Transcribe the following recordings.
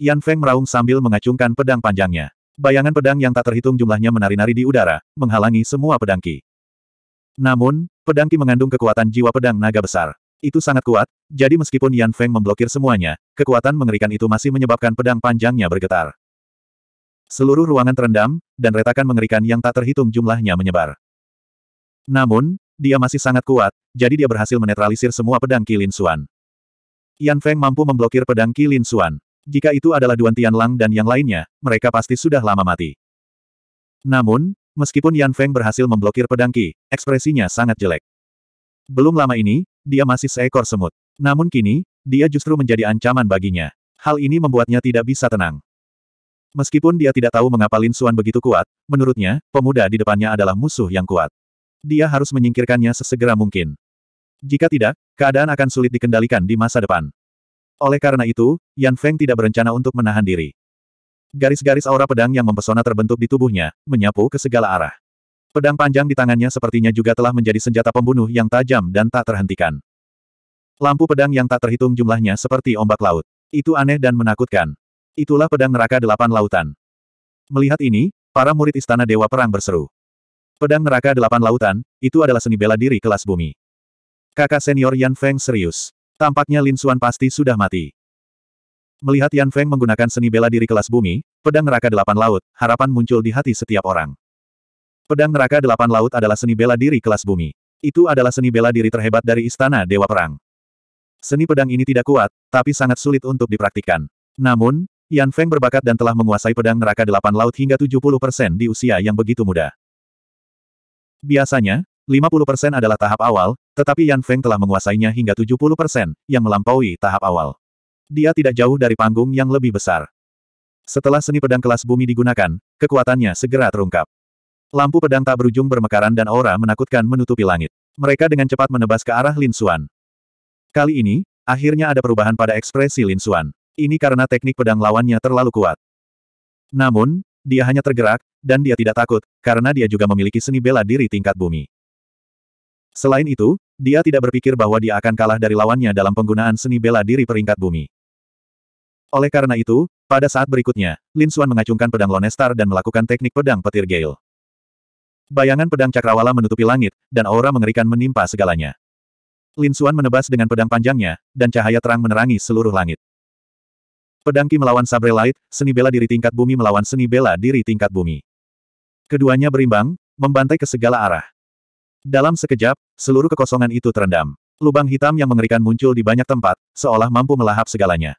Yan Feng meraung sambil mengacungkan pedang panjangnya. Bayangan pedang yang tak terhitung jumlahnya menari-nari di udara, menghalangi semua pedangki. Namun, pedangki mengandung kekuatan jiwa pedang naga besar. Itu sangat kuat, jadi meskipun Yan Feng memblokir semuanya, kekuatan mengerikan itu masih menyebabkan pedang panjangnya bergetar. Seluruh ruangan terendam, dan retakan mengerikan yang tak terhitung jumlahnya menyebar. Namun, dia masih sangat kuat, jadi dia berhasil menetralisir semua pedang Ki Lin Xuan. Yan Feng mampu memblokir pedang Ki Lin Xuan. Jika itu adalah Duan Lang dan yang lainnya, mereka pasti sudah lama mati. Namun, meskipun Yan Feng berhasil memblokir pedang Qi, ekspresinya sangat jelek. Belum lama ini, dia masih seekor semut. Namun kini, dia justru menjadi ancaman baginya. Hal ini membuatnya tidak bisa tenang. Meskipun dia tidak tahu mengapa Lin Xuan begitu kuat, menurutnya, pemuda di depannya adalah musuh yang kuat. Dia harus menyingkirkannya sesegera mungkin. Jika tidak, keadaan akan sulit dikendalikan di masa depan. Oleh karena itu, Yan Feng tidak berencana untuk menahan diri. Garis-garis aura pedang yang mempesona terbentuk di tubuhnya, menyapu ke segala arah. Pedang panjang di tangannya sepertinya juga telah menjadi senjata pembunuh yang tajam dan tak terhentikan. Lampu pedang yang tak terhitung jumlahnya seperti ombak laut. Itu aneh dan menakutkan. Itulah pedang neraka delapan lautan. Melihat ini, para murid istana Dewa Perang berseru. Pedang neraka delapan lautan, itu adalah seni bela diri kelas bumi. Kakak senior Yan Feng serius. Tampaknya Lin Xuan pasti sudah mati. Melihat Yan Feng menggunakan seni bela diri kelas bumi, pedang neraka delapan laut, harapan muncul di hati setiap orang. Pedang neraka delapan laut adalah seni bela diri kelas bumi. Itu adalah seni bela diri terhebat dari Istana Dewa Perang. Seni pedang ini tidak kuat, tapi sangat sulit untuk dipraktikkan. Namun, Yan Feng berbakat dan telah menguasai pedang neraka delapan laut hingga 70% di usia yang begitu muda. Biasanya, 50% adalah tahap awal, tetapi Yan Feng telah menguasainya hingga 70%, yang melampaui tahap awal. Dia tidak jauh dari panggung yang lebih besar. Setelah seni pedang kelas bumi digunakan, kekuatannya segera terungkap. Lampu pedang tak berujung bermekaran dan aura menakutkan menutupi langit. Mereka dengan cepat menebas ke arah Lin Xuan. Kali ini, akhirnya ada perubahan pada ekspresi Lin Xuan. Ini karena teknik pedang lawannya terlalu kuat. Namun, dia hanya tergerak, dan dia tidak takut, karena dia juga memiliki seni bela diri tingkat bumi. Selain itu, dia tidak berpikir bahwa dia akan kalah dari lawannya dalam penggunaan seni bela diri peringkat bumi. Oleh karena itu, pada saat berikutnya, Lin Xuan mengacungkan pedang Lonestar dan melakukan teknik pedang petir Gale. Bayangan pedang cakrawala menutupi langit, dan aura mengerikan menimpa segalanya. Lin Xuan menebas dengan pedang panjangnya, dan cahaya terang menerangi seluruh langit. Pedang Ki melawan Sabre Light, seni bela diri tingkat bumi melawan seni bela diri tingkat bumi. Keduanya berimbang, membantai ke segala arah. Dalam sekejap, seluruh kekosongan itu terendam. Lubang hitam yang mengerikan muncul di banyak tempat, seolah mampu melahap segalanya.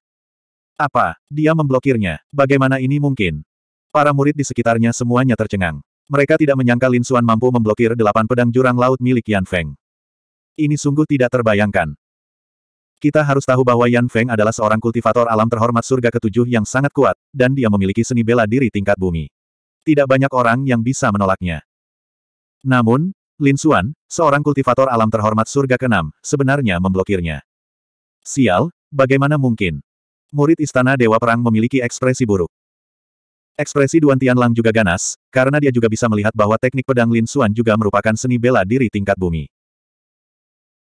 Apa? Dia memblokirnya. Bagaimana ini mungkin? Para murid di sekitarnya semuanya tercengang. Mereka tidak menyangka Lin Xuan mampu memblokir delapan pedang jurang laut milik Yan Feng. Ini sungguh tidak terbayangkan. Kita harus tahu bahwa Yan Feng adalah seorang kultivator alam terhormat surga ketujuh yang sangat kuat, dan dia memiliki seni bela diri tingkat bumi. Tidak banyak orang yang bisa menolaknya. Namun, Lin Xuan, seorang kultivator alam terhormat surga ke-6, sebenarnya memblokirnya. Sial, bagaimana mungkin? Murid Istana Dewa Perang memiliki ekspresi buruk. Ekspresi Duan Lang juga ganas, karena dia juga bisa melihat bahwa teknik pedang Lin Xuan juga merupakan seni bela diri tingkat bumi.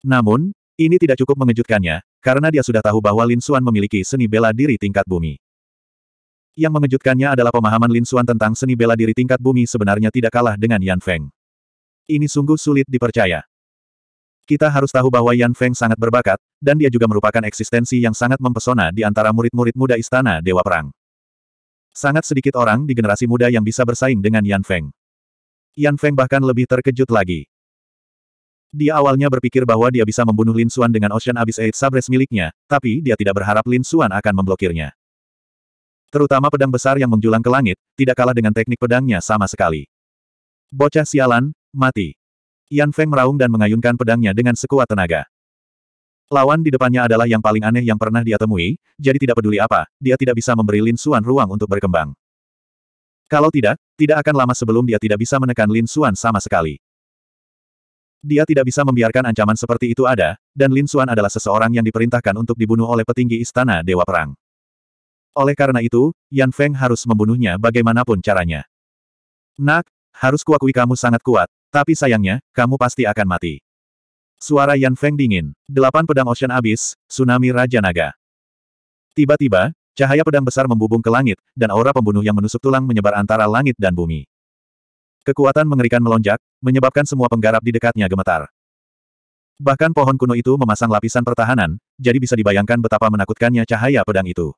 Namun, ini tidak cukup mengejutkannya, karena dia sudah tahu bahwa Lin Xuan memiliki seni bela diri tingkat bumi. Yang mengejutkannya adalah pemahaman Lin Xuan tentang seni bela diri tingkat bumi sebenarnya tidak kalah dengan Yan Feng. Ini sungguh sulit dipercaya. Kita harus tahu bahwa Yan Feng sangat berbakat, dan dia juga merupakan eksistensi yang sangat mempesona di antara murid-murid muda Istana Dewa Perang. Sangat sedikit orang di generasi muda yang bisa bersaing dengan Yan Feng. Yan Feng bahkan lebih terkejut lagi. Dia awalnya berpikir bahwa dia bisa membunuh Lin Xuan dengan Ocean Abyss Eight Sabres miliknya, tapi dia tidak berharap Lin Xuan akan memblokirnya. Terutama pedang besar yang menjulang ke langit, tidak kalah dengan teknik pedangnya sama sekali. Bocah sialan, Mati. Yan Feng meraung dan mengayunkan pedangnya dengan sekuat tenaga. Lawan di depannya adalah yang paling aneh yang pernah dia temui, jadi tidak peduli apa, dia tidak bisa memberi Lin Xuan ruang untuk berkembang. Kalau tidak, tidak akan lama sebelum dia tidak bisa menekan Lin Xuan sama sekali. Dia tidak bisa membiarkan ancaman seperti itu ada, dan Lin Xuan adalah seseorang yang diperintahkan untuk dibunuh oleh petinggi Istana Dewa Perang. Oleh karena itu, Yan Feng harus membunuhnya bagaimanapun caranya. Nak, harus kuakui kamu sangat kuat, tapi sayangnya, kamu pasti akan mati. Suara Yan Feng dingin. Delapan pedang ocean Abyss, tsunami Raja Naga. Tiba-tiba, cahaya pedang besar membubung ke langit, dan aura pembunuh yang menusuk tulang menyebar antara langit dan bumi. Kekuatan mengerikan melonjak, menyebabkan semua penggarap di dekatnya gemetar. Bahkan pohon kuno itu memasang lapisan pertahanan, jadi bisa dibayangkan betapa menakutkannya cahaya pedang itu.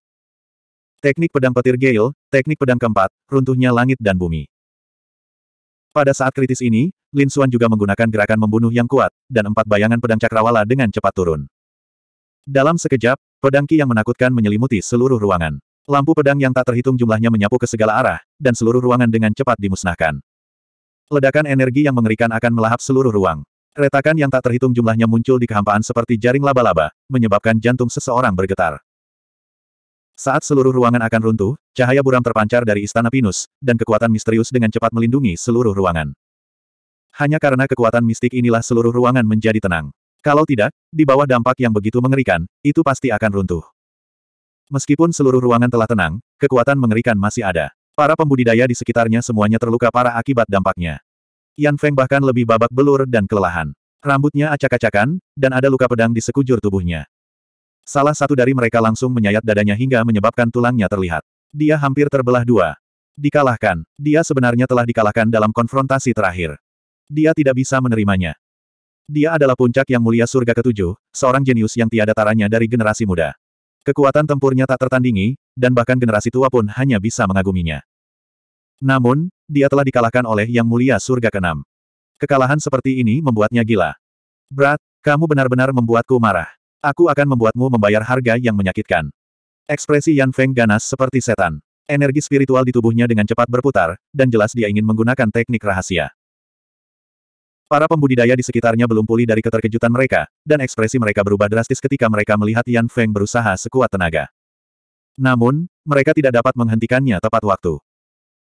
Teknik pedang petir Gale, teknik pedang keempat, runtuhnya langit dan bumi. Pada saat kritis ini, Lin Xuan juga menggunakan gerakan membunuh yang kuat, dan empat bayangan pedang cakrawala dengan cepat turun. Dalam sekejap, pedang Qi yang menakutkan menyelimuti seluruh ruangan. Lampu pedang yang tak terhitung jumlahnya menyapu ke segala arah, dan seluruh ruangan dengan cepat dimusnahkan. Ledakan energi yang mengerikan akan melahap seluruh ruang. Retakan yang tak terhitung jumlahnya muncul di kehampaan seperti jaring laba-laba, menyebabkan jantung seseorang bergetar. Saat seluruh ruangan akan runtuh, cahaya buram terpancar dari istana Pinus, dan kekuatan misterius dengan cepat melindungi seluruh ruangan. Hanya karena kekuatan mistik inilah seluruh ruangan menjadi tenang. Kalau tidak, di bawah dampak yang begitu mengerikan, itu pasti akan runtuh. Meskipun seluruh ruangan telah tenang, kekuatan mengerikan masih ada. Para pembudidaya di sekitarnya semuanya terluka parah akibat dampaknya. Yan Feng bahkan lebih babak belur dan kelelahan. Rambutnya acak-acakan, dan ada luka pedang di sekujur tubuhnya. Salah satu dari mereka langsung menyayat dadanya hingga menyebabkan tulangnya terlihat. Dia hampir terbelah dua. Dikalahkan. Dia sebenarnya telah dikalahkan dalam konfrontasi terakhir. Dia tidak bisa menerimanya. Dia adalah puncak yang mulia surga ketujuh, seorang jenius yang tiada taranya dari generasi muda. Kekuatan tempurnya tak tertandingi, dan bahkan generasi tua pun hanya bisa mengaguminya. Namun, dia telah dikalahkan oleh Yang Mulia Surga Keenam. Kekalahan seperti ini membuatnya gila. Brad, kamu benar-benar membuatku marah. Aku akan membuatmu membayar harga yang menyakitkan. Ekspresi Yan Feng ganas seperti setan. Energi spiritual di tubuhnya dengan cepat berputar, dan jelas dia ingin menggunakan teknik rahasia. Para pembudidaya di sekitarnya belum pulih dari keterkejutan mereka, dan ekspresi mereka berubah drastis ketika mereka melihat Yan Feng berusaha sekuat tenaga. Namun, mereka tidak dapat menghentikannya tepat waktu.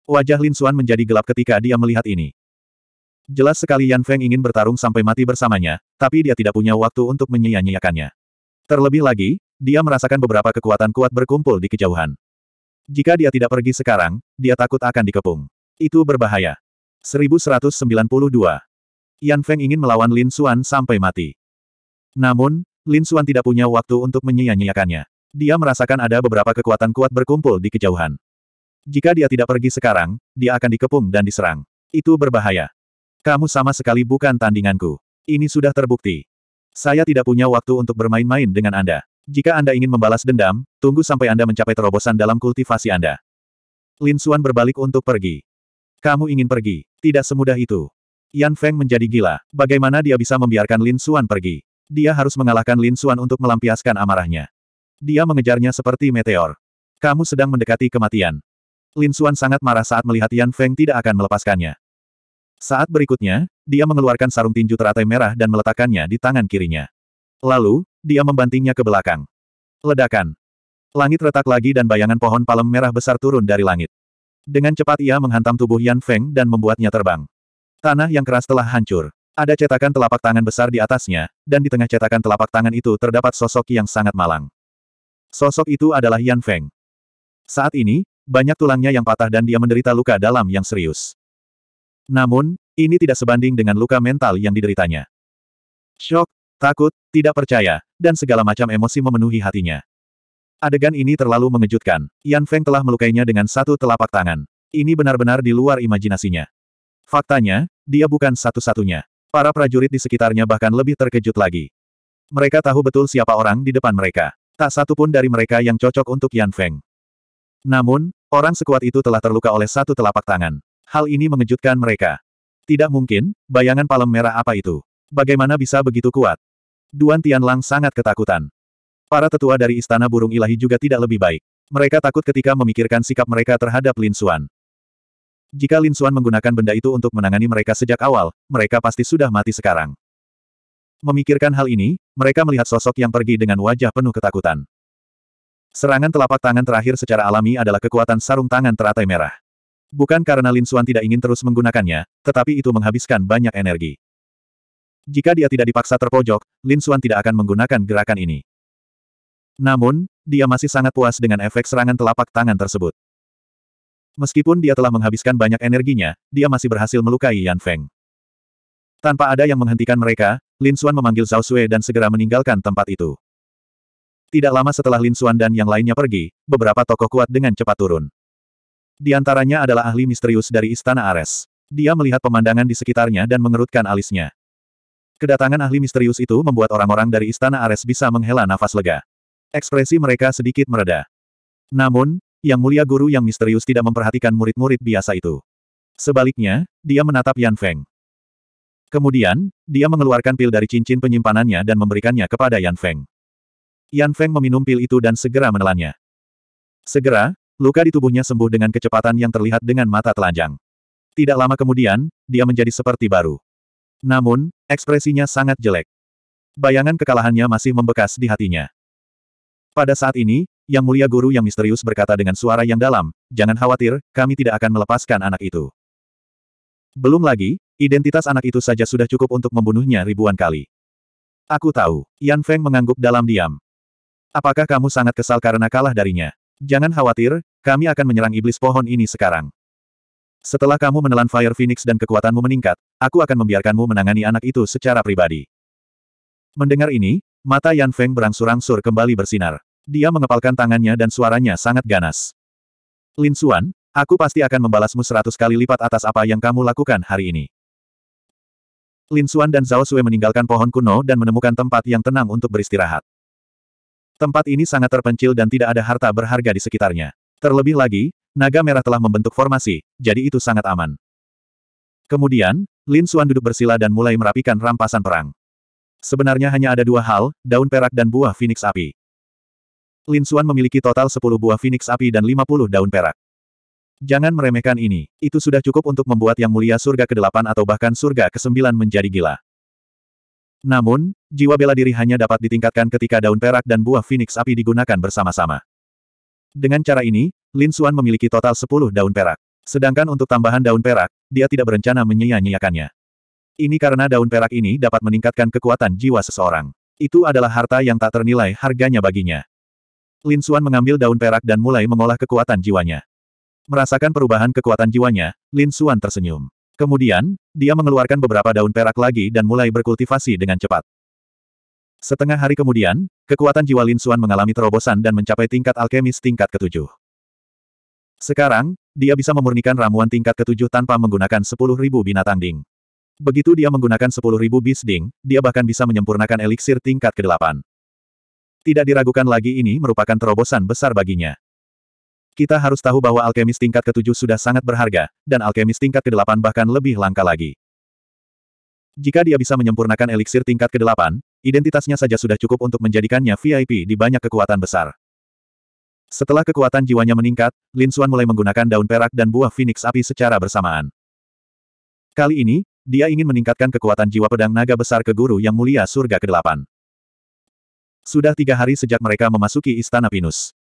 Wajah Lin Xuan menjadi gelap ketika dia melihat ini. Jelas sekali Yan Feng ingin bertarung sampai mati bersamanya, tapi dia tidak punya waktu untuk menyia-nyiakannya. Terlebih lagi, dia merasakan beberapa kekuatan kuat berkumpul di kejauhan. Jika dia tidak pergi sekarang, dia takut akan dikepung. Itu berbahaya. 1192. Yan Feng ingin melawan Lin Xuan sampai mati. Namun, Lin Xuan tidak punya waktu untuk menyia-nyiakannya. Dia merasakan ada beberapa kekuatan kuat berkumpul di kejauhan. Jika dia tidak pergi sekarang, dia akan dikepung dan diserang. Itu berbahaya. Kamu sama sekali bukan tandinganku. Ini sudah terbukti. Saya tidak punya waktu untuk bermain-main dengan Anda. Jika Anda ingin membalas dendam, tunggu sampai Anda mencapai terobosan dalam kultivasi Anda. Lin Xuan berbalik untuk pergi. Kamu ingin pergi. Tidak semudah itu. Yan Feng menjadi gila. Bagaimana dia bisa membiarkan Lin Xuan pergi? Dia harus mengalahkan Lin Xuan untuk melampiaskan amarahnya. Dia mengejarnya seperti meteor. Kamu sedang mendekati kematian. Lin Xuan sangat marah saat melihat Yan Feng tidak akan melepaskannya. Saat berikutnya, dia mengeluarkan sarung tinju teratai merah dan meletakkannya di tangan kirinya. Lalu, dia membantingnya ke belakang. Ledakan. Langit retak lagi dan bayangan pohon palem merah besar turun dari langit. Dengan cepat ia menghantam tubuh Yan Feng dan membuatnya terbang. Tanah yang keras telah hancur. Ada cetakan telapak tangan besar di atasnya, dan di tengah cetakan telapak tangan itu terdapat sosok yang sangat malang. Sosok itu adalah Yan Feng. Saat ini, banyak tulangnya yang patah dan dia menderita luka dalam yang serius. Namun, ini tidak sebanding dengan luka mental yang dideritanya. Shock, takut, tidak percaya, dan segala macam emosi memenuhi hatinya. Adegan ini terlalu mengejutkan. Yan Feng telah melukainya dengan satu telapak tangan. Ini benar-benar di luar imajinasinya. Faktanya, dia bukan satu-satunya. Para prajurit di sekitarnya bahkan lebih terkejut lagi. Mereka tahu betul siapa orang di depan mereka. Tak satu pun dari mereka yang cocok untuk Yan Feng. Namun, orang sekuat itu telah terluka oleh satu telapak tangan. Hal ini mengejutkan mereka. Tidak mungkin, bayangan palem merah apa itu? Bagaimana bisa begitu kuat? Duan Tianlang sangat ketakutan. Para tetua dari Istana Burung Ilahi juga tidak lebih baik. Mereka takut ketika memikirkan sikap mereka terhadap Lin Xuan. Jika Lin Xuan menggunakan benda itu untuk menangani mereka sejak awal, mereka pasti sudah mati sekarang. Memikirkan hal ini, mereka melihat sosok yang pergi dengan wajah penuh ketakutan. Serangan telapak tangan terakhir secara alami adalah kekuatan sarung tangan teratai merah. Bukan karena Lin Xuan tidak ingin terus menggunakannya, tetapi itu menghabiskan banyak energi. Jika dia tidak dipaksa terpojok, Lin Xuan tidak akan menggunakan gerakan ini. Namun, dia masih sangat puas dengan efek serangan telapak tangan tersebut. Meskipun dia telah menghabiskan banyak energinya, dia masih berhasil melukai Yan Feng. Tanpa ada yang menghentikan mereka, Lin Xuan memanggil Zhao Sui dan segera meninggalkan tempat itu. Tidak lama setelah Lin Xuan dan yang lainnya pergi, beberapa tokoh kuat dengan cepat turun. Di antaranya adalah ahli misterius dari Istana Ares. Dia melihat pemandangan di sekitarnya dan mengerutkan alisnya. Kedatangan ahli misterius itu membuat orang-orang dari Istana Ares bisa menghela nafas lega. Ekspresi mereka sedikit mereda. Namun, yang mulia guru yang misterius tidak memperhatikan murid-murid biasa itu. Sebaliknya, dia menatap Yan Feng. Kemudian, dia mengeluarkan pil dari cincin penyimpanannya dan memberikannya kepada Yan Feng. Yan Feng meminum pil itu dan segera menelannya. Segera, Luka di tubuhnya sembuh dengan kecepatan yang terlihat dengan mata telanjang. Tidak lama kemudian, dia menjadi seperti baru. Namun, ekspresinya sangat jelek. Bayangan kekalahannya masih membekas di hatinya. Pada saat ini, Yang Mulia Guru yang misterius berkata dengan suara yang dalam, jangan khawatir, kami tidak akan melepaskan anak itu. Belum lagi, identitas anak itu saja sudah cukup untuk membunuhnya ribuan kali. Aku tahu, Yan Feng mengangguk dalam diam. Apakah kamu sangat kesal karena kalah darinya? Jangan khawatir, kami akan menyerang iblis pohon ini sekarang. Setelah kamu menelan Fire Phoenix dan kekuatanmu meningkat, aku akan membiarkanmu menangani anak itu secara pribadi. Mendengar ini, mata Yan Feng berangsur-angsur kembali bersinar. Dia mengepalkan tangannya dan suaranya sangat ganas. Lin Xuan, aku pasti akan membalasmu seratus kali lipat atas apa yang kamu lakukan hari ini. Lin Xuan dan Zhao Sui meninggalkan pohon kuno dan menemukan tempat yang tenang untuk beristirahat. Tempat ini sangat terpencil dan tidak ada harta berharga di sekitarnya. Terlebih lagi, naga merah telah membentuk formasi, jadi itu sangat aman. Kemudian, Lin Xuan duduk bersila dan mulai merapikan rampasan perang. Sebenarnya hanya ada dua hal, daun perak dan buah phoenix api. Lin Xuan memiliki total 10 buah phoenix api dan 50 daun perak. Jangan meremehkan ini, itu sudah cukup untuk membuat Yang Mulia Surga ke-8 atau bahkan Surga ke-9 menjadi gila. Namun, jiwa bela diri hanya dapat ditingkatkan ketika daun perak dan buah phoenix api digunakan bersama-sama. Dengan cara ini, Lin Xuan memiliki total 10 daun perak. Sedangkan untuk tambahan daun perak, dia tidak berencana menyia-nyiakannya. Ini karena daun perak ini dapat meningkatkan kekuatan jiwa seseorang. Itu adalah harta yang tak ternilai harganya baginya. Lin Xuan mengambil daun perak dan mulai mengolah kekuatan jiwanya. Merasakan perubahan kekuatan jiwanya, Lin Xuan tersenyum. Kemudian, dia mengeluarkan beberapa daun perak lagi dan mulai berkultivasi dengan cepat. Setengah hari kemudian, kekuatan jiwa Lin Xuan mengalami terobosan dan mencapai tingkat alkemis tingkat ketujuh. Sekarang, dia bisa memurnikan ramuan tingkat ketujuh tanpa menggunakan sepuluh ribu binatang ding. Begitu dia menggunakan sepuluh ribu bis ding, dia bahkan bisa menyempurnakan eliksir tingkat ke-8. Tidak diragukan lagi ini merupakan terobosan besar baginya. Kita harus tahu bahwa alkemis tingkat ke-7 sudah sangat berharga, dan alkemis tingkat ke-8 bahkan lebih langka lagi. Jika dia bisa menyempurnakan eliksir tingkat ke-8, identitasnya saja sudah cukup untuk menjadikannya VIP di banyak kekuatan besar. Setelah kekuatan jiwanya meningkat, Lin Xuan mulai menggunakan daun perak dan buah phoenix api secara bersamaan. Kali ini, dia ingin meningkatkan kekuatan jiwa pedang naga besar ke guru yang mulia surga ke-8. Sudah tiga hari sejak mereka memasuki Istana Pinus.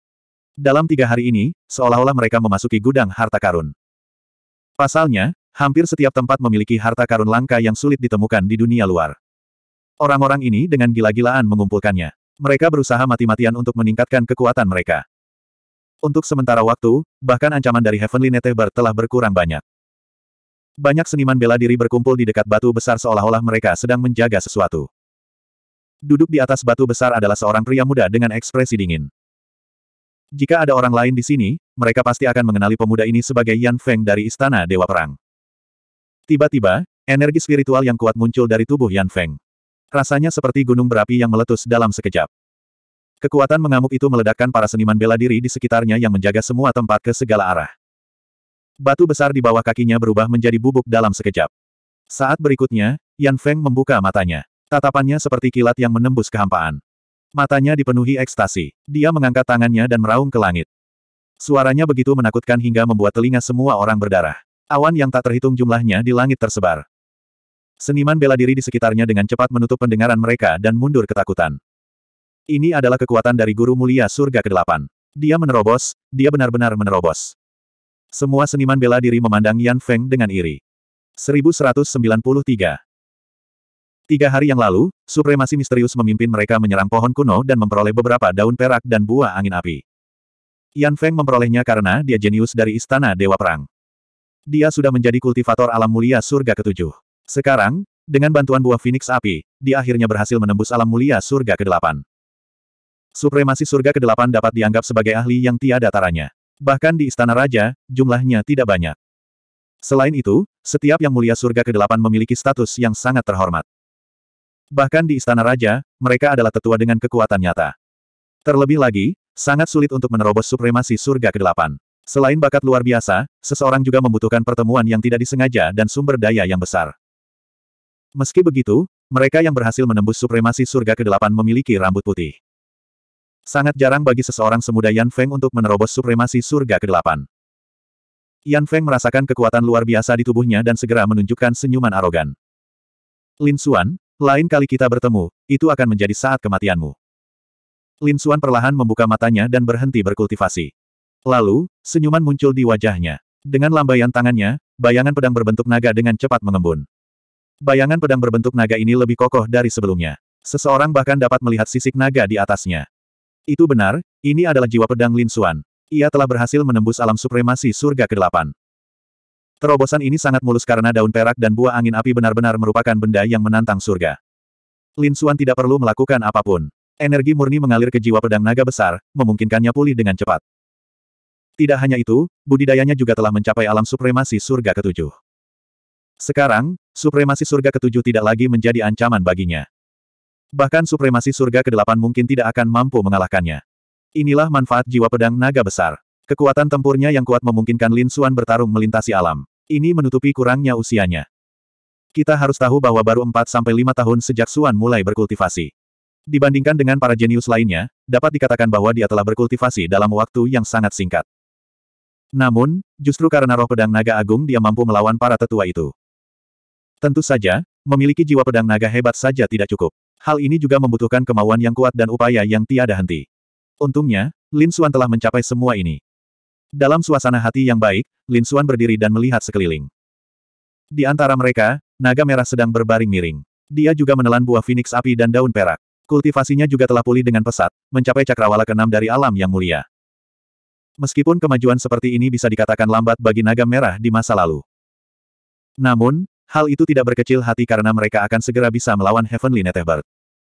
Dalam tiga hari ini, seolah-olah mereka memasuki gudang harta karun. Pasalnya, hampir setiap tempat memiliki harta karun langka yang sulit ditemukan di dunia luar. Orang-orang ini dengan gila-gilaan mengumpulkannya. Mereka berusaha mati-matian untuk meningkatkan kekuatan mereka. Untuk sementara waktu, bahkan ancaman dari Heavenly Netheber telah berkurang banyak. Banyak seniman bela diri berkumpul di dekat batu besar seolah-olah mereka sedang menjaga sesuatu. Duduk di atas batu besar adalah seorang pria muda dengan ekspresi dingin. Jika ada orang lain di sini, mereka pasti akan mengenali pemuda ini sebagai Yan Feng dari Istana Dewa Perang. Tiba-tiba, energi spiritual yang kuat muncul dari tubuh Yan Feng. Rasanya seperti gunung berapi yang meletus dalam sekejap. Kekuatan mengamuk itu meledakkan para seniman bela diri di sekitarnya yang menjaga semua tempat ke segala arah. Batu besar di bawah kakinya berubah menjadi bubuk dalam sekejap. Saat berikutnya, Yan Feng membuka matanya. Tatapannya seperti kilat yang menembus kehampaan. Matanya dipenuhi ekstasi. Dia mengangkat tangannya dan meraung ke langit. Suaranya begitu menakutkan hingga membuat telinga semua orang berdarah. Awan yang tak terhitung jumlahnya di langit tersebar. Seniman bela diri di sekitarnya dengan cepat menutup pendengaran mereka dan mundur ketakutan. Ini adalah kekuatan dari Guru Mulia Surga ke-8. Dia menerobos, dia benar-benar menerobos. Semua seniman bela diri memandang Yan Feng dengan iri. 1193. Tiga hari yang lalu, supremasi misterius memimpin mereka menyerang pohon kuno dan memperoleh beberapa daun perak dan buah angin api. Yan Feng memperolehnya karena dia jenius dari Istana Dewa Perang. Dia sudah menjadi kultivator alam mulia surga ketujuh. Sekarang, dengan bantuan buah Phoenix api, dia akhirnya berhasil menembus alam mulia surga Kedelapan. 8 Supremasi surga Kedelapan dapat dianggap sebagai ahli yang tiada taranya. Bahkan di Istana Raja, jumlahnya tidak banyak. Selain itu, setiap yang mulia surga Kedelapan memiliki status yang sangat terhormat. Bahkan di istana raja, mereka adalah tetua dengan kekuatan nyata. Terlebih lagi, sangat sulit untuk menerobos supremasi surga ke-8. Selain bakat luar biasa, seseorang juga membutuhkan pertemuan yang tidak disengaja dan sumber daya yang besar. Meski begitu, mereka yang berhasil menembus supremasi surga ke-8 memiliki rambut putih. Sangat jarang bagi seseorang semuda Yan Feng untuk menerobos supremasi surga ke-8. Yan Feng merasakan kekuatan luar biasa di tubuhnya dan segera menunjukkan senyuman arogan. Lin Xuan, lain kali kita bertemu, itu akan menjadi saat kematianmu. Lin Xuan perlahan membuka matanya dan berhenti berkultivasi. Lalu, senyuman muncul di wajahnya. Dengan lambaian tangannya, bayangan pedang berbentuk naga dengan cepat mengembun. Bayangan pedang berbentuk naga ini lebih kokoh dari sebelumnya. Seseorang bahkan dapat melihat sisik naga di atasnya. Itu benar, ini adalah jiwa pedang Lin Xuan. Ia telah berhasil menembus alam supremasi surga ke-8. Terobosan ini sangat mulus karena daun perak dan buah angin api benar-benar merupakan benda yang menantang surga. Lin Xuan tidak perlu melakukan apapun. Energi murni mengalir ke jiwa pedang naga besar, memungkinkannya pulih dengan cepat. Tidak hanya itu, budidayanya juga telah mencapai alam supremasi surga ketujuh. Sekarang, supremasi surga ketujuh tidak lagi menjadi ancaman baginya. Bahkan supremasi surga ke-8 mungkin tidak akan mampu mengalahkannya. Inilah manfaat jiwa pedang naga besar. Kekuatan tempurnya yang kuat memungkinkan Lin Xuan bertarung melintasi alam. Ini menutupi kurangnya usianya. Kita harus tahu bahwa baru 4-5 tahun sejak Xuan mulai berkultivasi. Dibandingkan dengan para jenius lainnya, dapat dikatakan bahwa dia telah berkultivasi dalam waktu yang sangat singkat. Namun, justru karena roh pedang naga agung dia mampu melawan para tetua itu. Tentu saja, memiliki jiwa pedang naga hebat saja tidak cukup. Hal ini juga membutuhkan kemauan yang kuat dan upaya yang tiada henti. Untungnya, Lin Xuan telah mencapai semua ini. Dalam suasana hati yang baik, Lin Suan berdiri dan melihat sekeliling. Di antara mereka, naga merah sedang berbaring miring. Dia juga menelan buah phoenix api dan daun perak. Kultivasinya juga telah pulih dengan pesat, mencapai cakrawala keenam dari alam yang mulia. Meskipun kemajuan seperti ini bisa dikatakan lambat bagi naga merah di masa lalu. Namun, hal itu tidak berkecil hati karena mereka akan segera bisa melawan Heavenly Netherbird.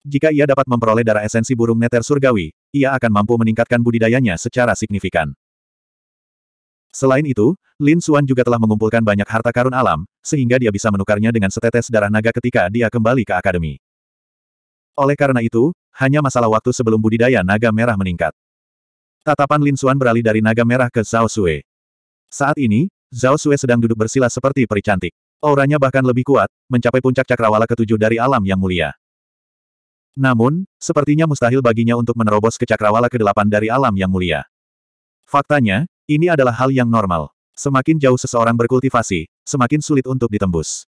Jika ia dapat memperoleh darah esensi burung neter surgawi, ia akan mampu meningkatkan budidayanya secara signifikan. Selain itu, Lin Xuan juga telah mengumpulkan banyak harta karun alam, sehingga dia bisa menukarnya dengan setetes darah naga ketika dia kembali ke akademi. Oleh karena itu, hanya masalah waktu sebelum budidaya naga merah meningkat. Tatapan Lin Xuan beralih dari naga merah ke Zhao Sui. Saat ini, Zhao Sui sedang duduk bersila seperti peri cantik. Auranya bahkan lebih kuat, mencapai puncak cakrawala ketujuh dari alam yang mulia. Namun, sepertinya mustahil baginya untuk menerobos ke cakrawala kedelapan dari alam yang mulia. Faktanya, ini adalah hal yang normal. Semakin jauh seseorang berkultivasi, semakin sulit untuk ditembus.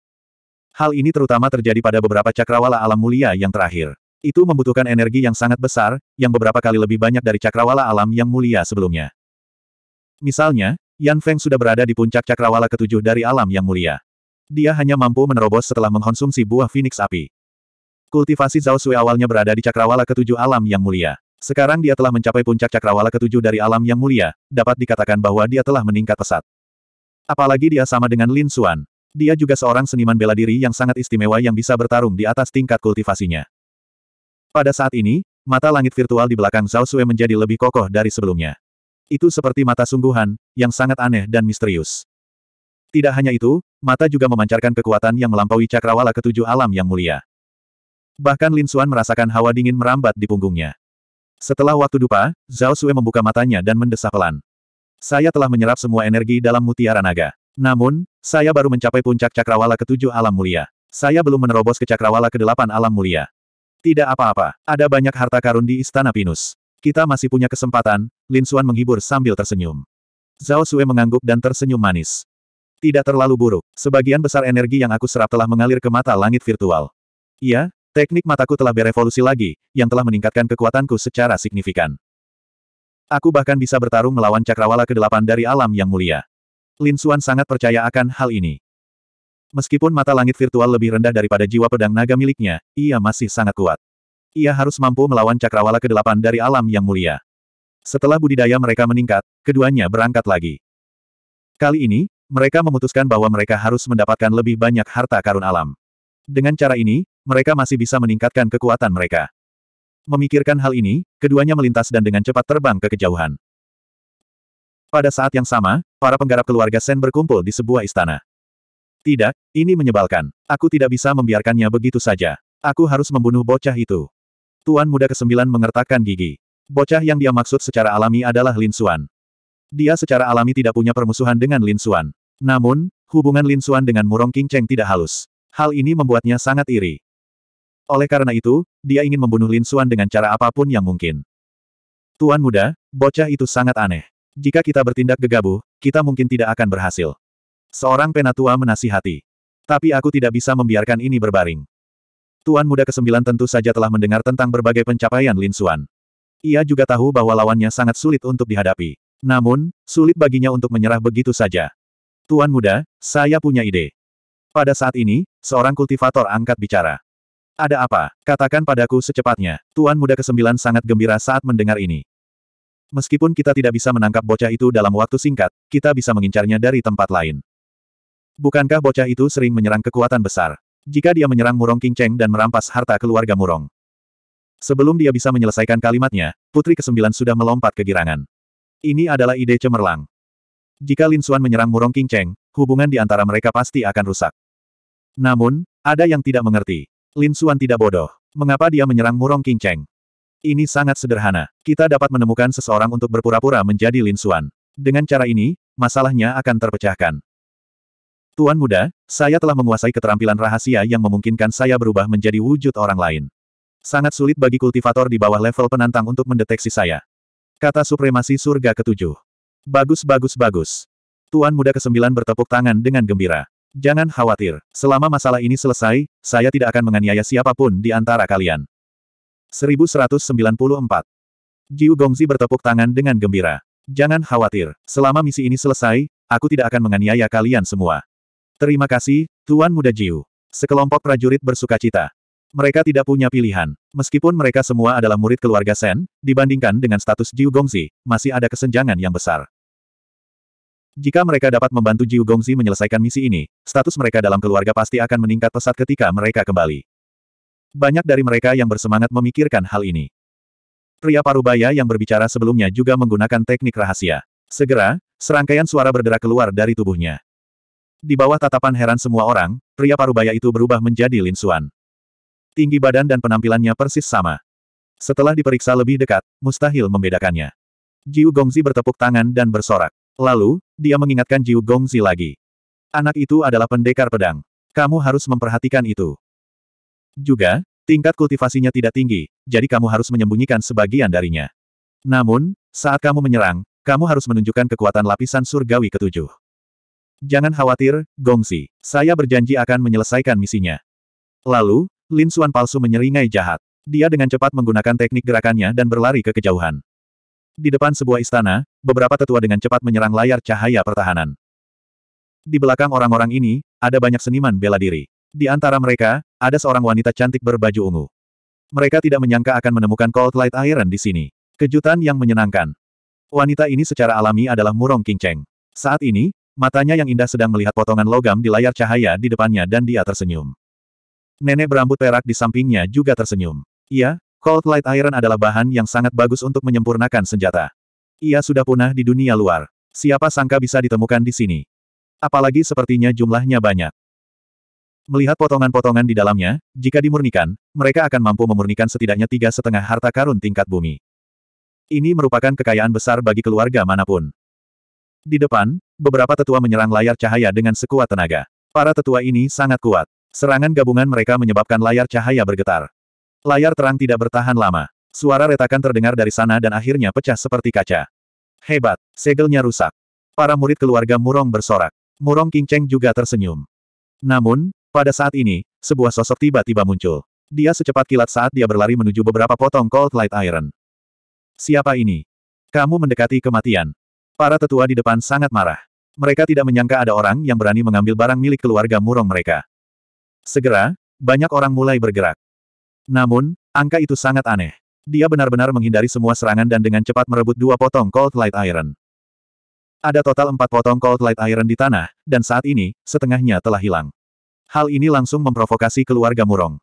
Hal ini terutama terjadi pada beberapa cakrawala alam mulia yang terakhir. Itu membutuhkan energi yang sangat besar, yang beberapa kali lebih banyak dari cakrawala alam yang mulia sebelumnya. Misalnya, Yan Feng sudah berada di puncak cakrawala ketujuh dari alam yang mulia. Dia hanya mampu menerobos setelah mengkonsumsi buah phoenix api. Kultivasi Zhao Sui awalnya berada di cakrawala ketujuh alam yang mulia. Sekarang dia telah mencapai puncak cakrawala ketujuh dari alam yang mulia, dapat dikatakan bahwa dia telah meningkat pesat. Apalagi dia sama dengan Lin Xuan. Dia juga seorang seniman bela diri yang sangat istimewa yang bisa bertarung di atas tingkat kultivasinya. Pada saat ini, mata langit virtual di belakang Zhao Sui menjadi lebih kokoh dari sebelumnya. Itu seperti mata sungguhan, yang sangat aneh dan misterius. Tidak hanya itu, mata juga memancarkan kekuatan yang melampaui cakrawala ketujuh alam yang mulia. Bahkan Lin Xuan merasakan hawa dingin merambat di punggungnya. Setelah waktu dupa, Zhao Sue membuka matanya dan mendesah pelan. Saya telah menyerap semua energi dalam mutiara naga. Namun, saya baru mencapai puncak cakrawala ketujuh alam mulia. Saya belum menerobos ke cakrawala kedelapan alam mulia. Tidak apa-apa, ada banyak harta karun di Istana Pinus. Kita masih punya kesempatan, Lin Suan menghibur sambil tersenyum. Zhao Sue mengangguk dan tersenyum manis. Tidak terlalu buruk, sebagian besar energi yang aku serap telah mengalir ke mata langit virtual. Iya, Teknik mataku telah berevolusi lagi, yang telah meningkatkan kekuatanku secara signifikan. Aku bahkan bisa bertarung melawan cakrawala ke-8 dari alam yang mulia. Lin Suan sangat percaya akan hal ini. Meskipun mata langit virtual lebih rendah daripada jiwa pedang naga miliknya, ia masih sangat kuat. Ia harus mampu melawan cakrawala ke-8 dari alam yang mulia. Setelah budidaya mereka meningkat, keduanya berangkat lagi. Kali ini, mereka memutuskan bahwa mereka harus mendapatkan lebih banyak harta karun alam. Dengan cara ini, mereka masih bisa meningkatkan kekuatan mereka. Memikirkan hal ini, keduanya melintas dan dengan cepat terbang ke kejauhan. Pada saat yang sama, para penggarap keluarga Sen berkumpul di sebuah istana. Tidak, ini menyebalkan. Aku tidak bisa membiarkannya begitu saja. Aku harus membunuh bocah itu. Tuan muda kesembilan mengertakkan gigi. Bocah yang dia maksud secara alami adalah Lin Suan. Dia secara alami tidak punya permusuhan dengan Lin Suan. Namun, hubungan Lin Suan dengan Murong King Cheng tidak halus. Hal ini membuatnya sangat iri. Oleh karena itu, dia ingin membunuh Lin Xuan dengan cara apapun yang mungkin. Tuan muda, bocah itu sangat aneh. Jika kita bertindak gegabah, kita mungkin tidak akan berhasil. Seorang penatua menasihati. Tapi aku tidak bisa membiarkan ini berbaring. Tuan muda kesembilan tentu saja telah mendengar tentang berbagai pencapaian Lin Xuan. Ia juga tahu bahwa lawannya sangat sulit untuk dihadapi. Namun, sulit baginya untuk menyerah begitu saja. Tuan muda, saya punya ide. Pada saat ini, seorang kultivator angkat bicara. Ada apa? Katakan padaku secepatnya. Tuan muda kesembilan sangat gembira saat mendengar ini. Meskipun kita tidak bisa menangkap bocah itu dalam waktu singkat, kita bisa mengincarnya dari tempat lain. Bukankah bocah itu sering menyerang kekuatan besar? Jika dia menyerang Murong King Cheng dan merampas harta keluarga Murong. Sebelum dia bisa menyelesaikan kalimatnya, Putri Kesembilan sudah melompat ke girangan. Ini adalah ide cemerlang. Jika Lin Xuan menyerang Murong King Cheng, hubungan di antara mereka pasti akan rusak. Namun, ada yang tidak mengerti. Lin Suan tidak bodoh. Mengapa dia menyerang Murong King Cheng? Ini sangat sederhana. Kita dapat menemukan seseorang untuk berpura-pura menjadi Lin Suan. Dengan cara ini, masalahnya akan terpecahkan. Tuan muda, saya telah menguasai keterampilan rahasia yang memungkinkan saya berubah menjadi wujud orang lain. Sangat sulit bagi kultivator di bawah level penantang untuk mendeteksi saya. Kata supremasi surga ketujuh. Bagus bagus bagus. Tuan muda kesembilan bertepuk tangan dengan gembira. Jangan khawatir, selama masalah ini selesai, saya tidak akan menganiaya siapapun di antara kalian. 1194. Jiu Gongzi bertepuk tangan dengan gembira. Jangan khawatir, selama misi ini selesai, aku tidak akan menganiaya kalian semua. Terima kasih, Tuan Muda Jiu. Sekelompok prajurit bersuka cita. Mereka tidak punya pilihan. Meskipun mereka semua adalah murid keluarga Sen, dibandingkan dengan status Jiu Gongzi, masih ada kesenjangan yang besar. Jika mereka dapat membantu Jiu Gongzi menyelesaikan misi ini, status mereka dalam keluarga pasti akan meningkat pesat ketika mereka kembali. Banyak dari mereka yang bersemangat memikirkan hal ini. Pria parubaya yang berbicara sebelumnya juga menggunakan teknik rahasia. Segera, serangkaian suara berderak keluar dari tubuhnya. Di bawah tatapan heran semua orang, pria parubaya itu berubah menjadi Lin Xuan. Tinggi badan dan penampilannya persis sama. Setelah diperiksa lebih dekat, mustahil membedakannya. Jiu Gongzi bertepuk tangan dan bersorak. Lalu, dia mengingatkan Jiu Gongzi lagi. Anak itu adalah pendekar pedang. Kamu harus memperhatikan itu. Juga, tingkat kultivasinya tidak tinggi, jadi kamu harus menyembunyikan sebagian darinya. Namun, saat kamu menyerang, kamu harus menunjukkan kekuatan lapisan surgawi ketujuh. Jangan khawatir, Gongzi. Saya berjanji akan menyelesaikan misinya. Lalu, Lin Suan palsu menyeringai jahat. Dia dengan cepat menggunakan teknik gerakannya dan berlari ke kejauhan. Di depan sebuah istana, beberapa tetua dengan cepat menyerang layar cahaya pertahanan. Di belakang orang-orang ini, ada banyak seniman bela diri. Di antara mereka, ada seorang wanita cantik berbaju ungu. Mereka tidak menyangka akan menemukan Cold Light Iron di sini. Kejutan yang menyenangkan. Wanita ini secara alami adalah Murong Cheng. Saat ini, matanya yang indah sedang melihat potongan logam di layar cahaya di depannya dan dia tersenyum. Nenek berambut perak di sampingnya juga tersenyum. Iya. Cold Light Iron adalah bahan yang sangat bagus untuk menyempurnakan senjata. Ia sudah punah di dunia luar. Siapa sangka bisa ditemukan di sini. Apalagi sepertinya jumlahnya banyak. Melihat potongan-potongan di dalamnya, jika dimurnikan, mereka akan mampu memurnikan setidaknya tiga setengah harta karun tingkat bumi. Ini merupakan kekayaan besar bagi keluarga manapun. Di depan, beberapa tetua menyerang layar cahaya dengan sekuat tenaga. Para tetua ini sangat kuat. Serangan gabungan mereka menyebabkan layar cahaya bergetar. Layar terang tidak bertahan lama. Suara retakan terdengar dari sana dan akhirnya pecah seperti kaca. Hebat, segelnya rusak. Para murid keluarga Murong bersorak. Murong King Cheng juga tersenyum. Namun, pada saat ini, sebuah sosok tiba-tiba muncul. Dia secepat kilat saat dia berlari menuju beberapa potong Cold Light Iron. Siapa ini? Kamu mendekati kematian. Para tetua di depan sangat marah. Mereka tidak menyangka ada orang yang berani mengambil barang milik keluarga Murong mereka. Segera, banyak orang mulai bergerak. Namun, angka itu sangat aneh. Dia benar-benar menghindari semua serangan dan dengan cepat merebut dua potong Cold Light Iron. Ada total empat potong Cold Light Iron di tanah, dan saat ini, setengahnya telah hilang. Hal ini langsung memprovokasi keluarga Murong.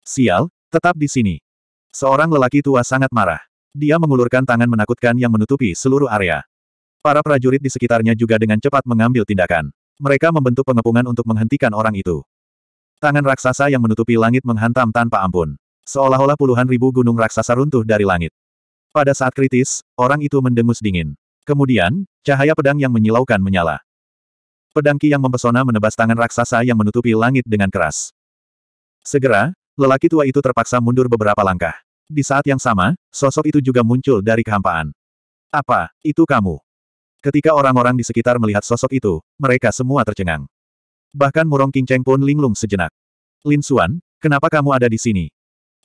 Sial, tetap di sini. Seorang lelaki tua sangat marah. Dia mengulurkan tangan menakutkan yang menutupi seluruh area. Para prajurit di sekitarnya juga dengan cepat mengambil tindakan. Mereka membentuk pengepungan untuk menghentikan orang itu. Tangan raksasa yang menutupi langit menghantam tanpa ampun. Seolah-olah puluhan ribu gunung raksasa runtuh dari langit. Pada saat kritis, orang itu mendengus dingin. Kemudian, cahaya pedang yang menyilaukan menyala. Pedang Ki yang mempesona menebas tangan raksasa yang menutupi langit dengan keras. Segera, lelaki tua itu terpaksa mundur beberapa langkah. Di saat yang sama, sosok itu juga muncul dari kehampaan. Apa, itu kamu? Ketika orang-orang di sekitar melihat sosok itu, mereka semua tercengang. Bahkan Murong Kinceng pun linglung sejenak. Lin Xuan, kenapa kamu ada di sini?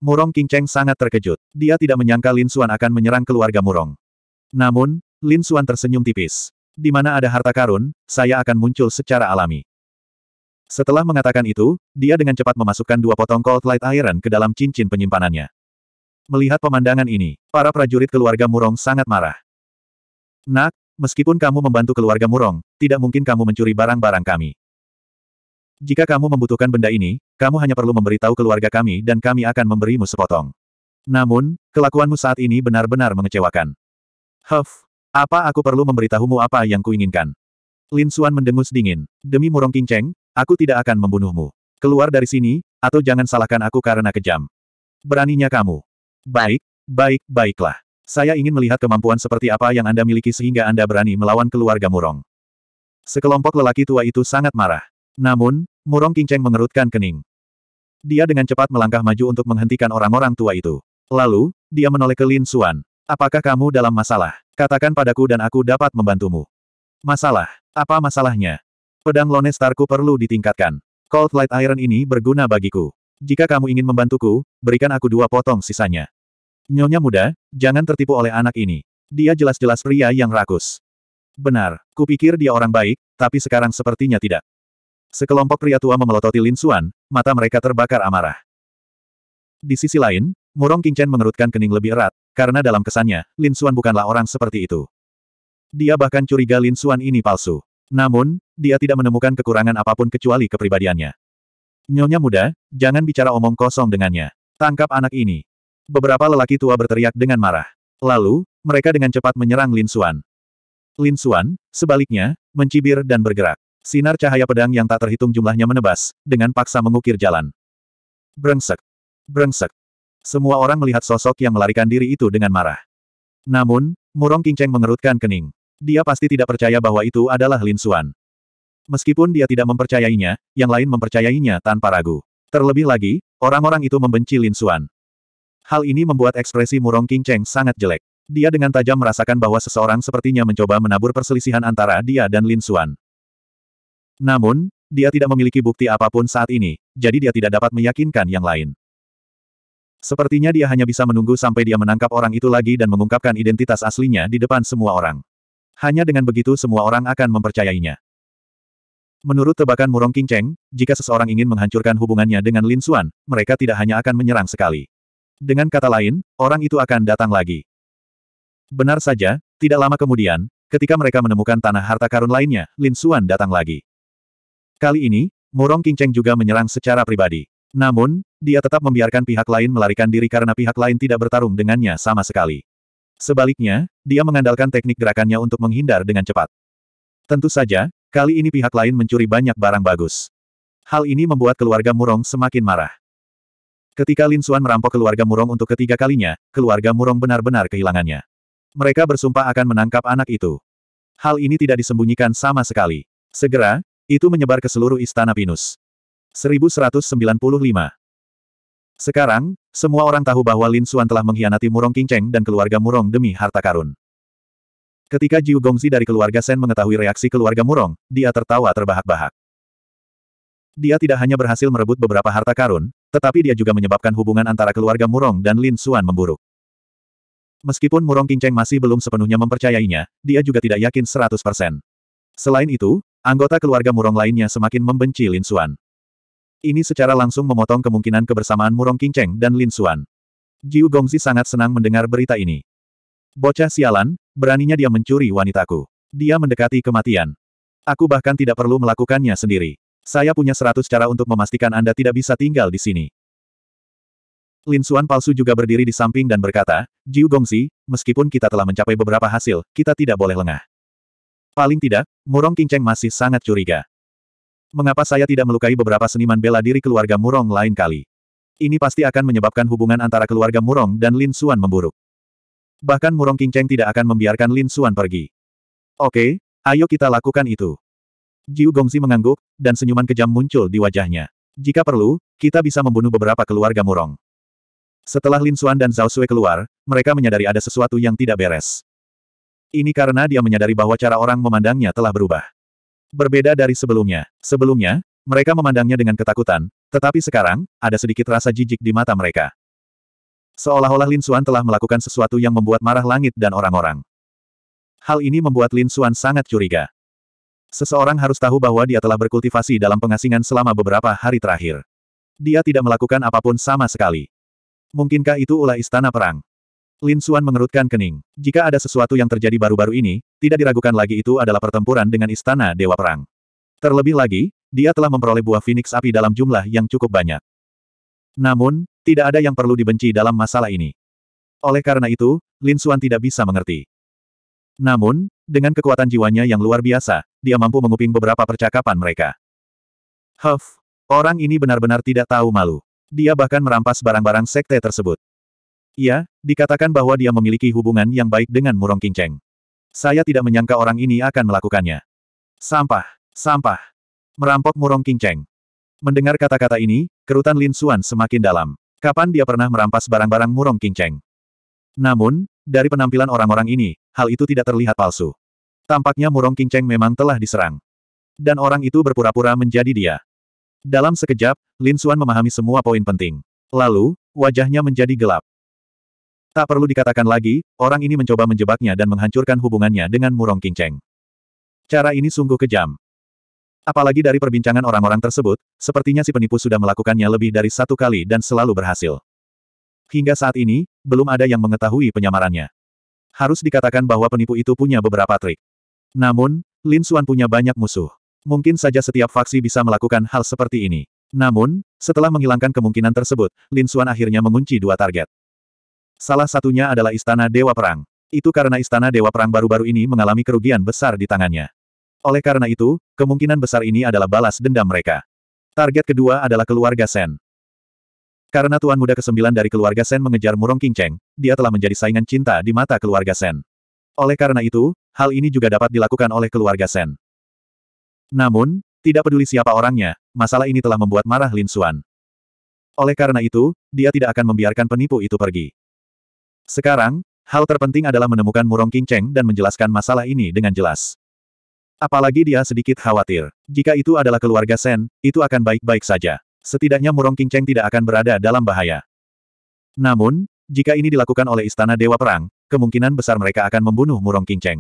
Murong Qingcheng sangat terkejut. Dia tidak menyangka Lin Xuan akan menyerang keluarga Murong. Namun, Lin Xuan tersenyum tipis. Di mana ada harta karun, saya akan muncul secara alami. Setelah mengatakan itu, dia dengan cepat memasukkan dua potong Cold Light Iron ke dalam cincin penyimpanannya. Melihat pemandangan ini, para prajurit keluarga Murong sangat marah. Nak, meskipun kamu membantu keluarga Murong, tidak mungkin kamu mencuri barang-barang kami. Jika kamu membutuhkan benda ini, kamu hanya perlu memberitahu keluarga kami dan kami akan memberimu sepotong. Namun, kelakuanmu saat ini benar-benar mengecewakan. Huff, apa aku perlu memberitahumu apa yang kuinginkan? Lin Xuan mendengus dingin. Demi murong kinceng, aku tidak akan membunuhmu. Keluar dari sini, atau jangan salahkan aku karena kejam. Beraninya kamu. Baik, baik, baiklah. Saya ingin melihat kemampuan seperti apa yang Anda miliki sehingga Anda berani melawan keluarga Murong. Sekelompok lelaki tua itu sangat marah. Namun, Murong Kinceng mengerutkan kening. Dia dengan cepat melangkah maju untuk menghentikan orang-orang tua itu. Lalu, dia menoleh ke Lin Xuan. Apakah kamu dalam masalah? Katakan padaku dan aku dapat membantumu. Masalah? Apa masalahnya? Pedang Lonestarku perlu ditingkatkan. Cold Light Iron ini berguna bagiku. Jika kamu ingin membantuku, berikan aku dua potong sisanya. Nyonya muda, jangan tertipu oleh anak ini. Dia jelas-jelas pria yang rakus. Benar, kupikir dia orang baik, tapi sekarang sepertinya tidak. Sekelompok pria tua memelototi Lin Xuan, mata mereka terbakar amarah. Di sisi lain, Murong Qingchen mengerutkan kening lebih erat, karena dalam kesannya, Lin Xuan bukanlah orang seperti itu. Dia bahkan curiga Lin Xuan ini palsu. Namun, dia tidak menemukan kekurangan apapun kecuali kepribadiannya. Nyonya muda, jangan bicara omong kosong dengannya. Tangkap anak ini. Beberapa lelaki tua berteriak dengan marah. Lalu, mereka dengan cepat menyerang Lin Xuan. Lin Xuan, sebaliknya, mencibir dan bergerak. Sinar cahaya pedang yang tak terhitung jumlahnya menebas, dengan paksa mengukir jalan. Brengsek! Brengsek! Semua orang melihat sosok yang melarikan diri itu dengan marah. Namun, Murong Kinceng mengerutkan kening. Dia pasti tidak percaya bahwa itu adalah Lin Xuan. Meskipun dia tidak mempercayainya, yang lain mempercayainya tanpa ragu. Terlebih lagi, orang-orang itu membenci Lin Xuan. Hal ini membuat ekspresi Murong Kinceng sangat jelek. Dia dengan tajam merasakan bahwa seseorang sepertinya mencoba menabur perselisihan antara dia dan Lin Xuan. Namun, dia tidak memiliki bukti apapun saat ini, jadi dia tidak dapat meyakinkan yang lain. Sepertinya dia hanya bisa menunggu sampai dia menangkap orang itu lagi dan mengungkapkan identitas aslinya di depan semua orang. Hanya dengan begitu semua orang akan mempercayainya. Menurut tebakan Murong Cheng, jika seseorang ingin menghancurkan hubungannya dengan Lin Xuan, mereka tidak hanya akan menyerang sekali. Dengan kata lain, orang itu akan datang lagi. Benar saja, tidak lama kemudian, ketika mereka menemukan tanah harta karun lainnya, Lin Xuan datang lagi. Kali ini, Murong Kingcheng juga menyerang secara pribadi. Namun, dia tetap membiarkan pihak lain melarikan diri karena pihak lain tidak bertarung dengannya sama sekali. Sebaliknya, dia mengandalkan teknik gerakannya untuk menghindar dengan cepat. Tentu saja, kali ini pihak lain mencuri banyak barang bagus. Hal ini membuat keluarga Murong semakin marah. Ketika Lin Xuan merampok keluarga Murong untuk ketiga kalinya, keluarga Murong benar-benar kehilangannya. Mereka bersumpah akan menangkap anak itu. Hal ini tidak disembunyikan sama sekali. Segera, itu menyebar ke seluruh istana Pinus. 1195 Sekarang, semua orang tahu bahwa Lin Xuan telah mengkhianati Murong Qingcheng dan keluarga Murong demi harta karun. Ketika Jiu Gongzi dari keluarga Sen mengetahui reaksi keluarga Murong, dia tertawa terbahak-bahak. Dia tidak hanya berhasil merebut beberapa harta karun, tetapi dia juga menyebabkan hubungan antara keluarga Murong dan Lin Xuan memburuk. Meskipun Murong Qingcheng masih belum sepenuhnya mempercayainya, dia juga tidak yakin 100%. Selain itu, Anggota keluarga Murong lainnya semakin membenci Lin Xuan. Ini secara langsung memotong kemungkinan kebersamaan Murong Qingcheng dan Lin Xuan. Jiu Gongzi sangat senang mendengar berita ini. Bocah sialan, beraninya dia mencuri wanitaku. Dia mendekati kematian. Aku bahkan tidak perlu melakukannya sendiri. Saya punya seratus cara untuk memastikan Anda tidak bisa tinggal di sini. Lin Xuan palsu juga berdiri di samping dan berkata, Jiu Gongzi, meskipun kita telah mencapai beberapa hasil, kita tidak boleh lengah. Paling tidak, Murong Qingcheng masih sangat curiga. Mengapa saya tidak melukai beberapa seniman bela diri keluarga Murong lain kali? Ini pasti akan menyebabkan hubungan antara keluarga Murong dan Lin Xuan memburuk. Bahkan Murong Qingcheng tidak akan membiarkan Lin Xuan pergi. Oke, ayo kita lakukan itu. Jiu Gongzi mengangguk, dan senyuman kejam muncul di wajahnya. Jika perlu, kita bisa membunuh beberapa keluarga Murong. Setelah Lin Xuan dan Zhao Sui keluar, mereka menyadari ada sesuatu yang tidak beres. Ini karena dia menyadari bahwa cara orang memandangnya telah berubah. Berbeda dari sebelumnya. Sebelumnya, mereka memandangnya dengan ketakutan, tetapi sekarang, ada sedikit rasa jijik di mata mereka. Seolah-olah Lin Xuan telah melakukan sesuatu yang membuat marah langit dan orang-orang. Hal ini membuat Lin Xuan sangat curiga. Seseorang harus tahu bahwa dia telah berkultivasi dalam pengasingan selama beberapa hari terakhir. Dia tidak melakukan apapun sama sekali. Mungkinkah itu ulah istana perang? Lin Suan mengerutkan kening. Jika ada sesuatu yang terjadi baru-baru ini, tidak diragukan lagi itu adalah pertempuran dengan Istana Dewa Perang. Terlebih lagi, dia telah memperoleh buah Phoenix api dalam jumlah yang cukup banyak. Namun, tidak ada yang perlu dibenci dalam masalah ini. Oleh karena itu, Lin Suan tidak bisa mengerti. Namun, dengan kekuatan jiwanya yang luar biasa, dia mampu menguping beberapa percakapan mereka. Huff, orang ini benar-benar tidak tahu malu. Dia bahkan merampas barang-barang sekte tersebut. Iya, dikatakan bahwa dia memiliki hubungan yang baik dengan Murong Kinceng. Saya tidak menyangka orang ini akan melakukannya. Sampah, sampah. Merampok Murong Kinceng. Mendengar kata-kata ini, kerutan Lin Suan semakin dalam. Kapan dia pernah merampas barang-barang Murong Kinceng? Namun, dari penampilan orang-orang ini, hal itu tidak terlihat palsu. Tampaknya Murong Kinceng memang telah diserang. Dan orang itu berpura-pura menjadi dia. Dalam sekejap, Lin Suan memahami semua poin penting. Lalu, wajahnya menjadi gelap. Tak perlu dikatakan lagi, orang ini mencoba menjebaknya dan menghancurkan hubungannya dengan Murong Kinceng. Cara ini sungguh kejam. Apalagi dari perbincangan orang-orang tersebut, sepertinya si penipu sudah melakukannya lebih dari satu kali dan selalu berhasil. Hingga saat ini, belum ada yang mengetahui penyamarannya. Harus dikatakan bahwa penipu itu punya beberapa trik. Namun, Lin Xuan punya banyak musuh. Mungkin saja setiap faksi bisa melakukan hal seperti ini. Namun, setelah menghilangkan kemungkinan tersebut, Lin Xuan akhirnya mengunci dua target. Salah satunya adalah Istana Dewa Perang. Itu karena Istana Dewa Perang baru-baru ini mengalami kerugian besar di tangannya. Oleh karena itu, kemungkinan besar ini adalah balas dendam mereka. Target kedua adalah keluarga Sen. Karena Tuan Muda ke-9 dari keluarga Sen mengejar Murong Kingcheng, dia telah menjadi saingan cinta di mata keluarga Sen. Oleh karena itu, hal ini juga dapat dilakukan oleh keluarga Sen. Namun, tidak peduli siapa orangnya, masalah ini telah membuat marah Lin Xuan. Oleh karena itu, dia tidak akan membiarkan penipu itu pergi. Sekarang, hal terpenting adalah menemukan Murong King Cheng dan menjelaskan masalah ini dengan jelas. Apalagi dia sedikit khawatir. Jika itu adalah keluarga Sen, itu akan baik-baik saja. Setidaknya Murong King Cheng tidak akan berada dalam bahaya. Namun, jika ini dilakukan oleh Istana Dewa Perang, kemungkinan besar mereka akan membunuh Murong King Cheng.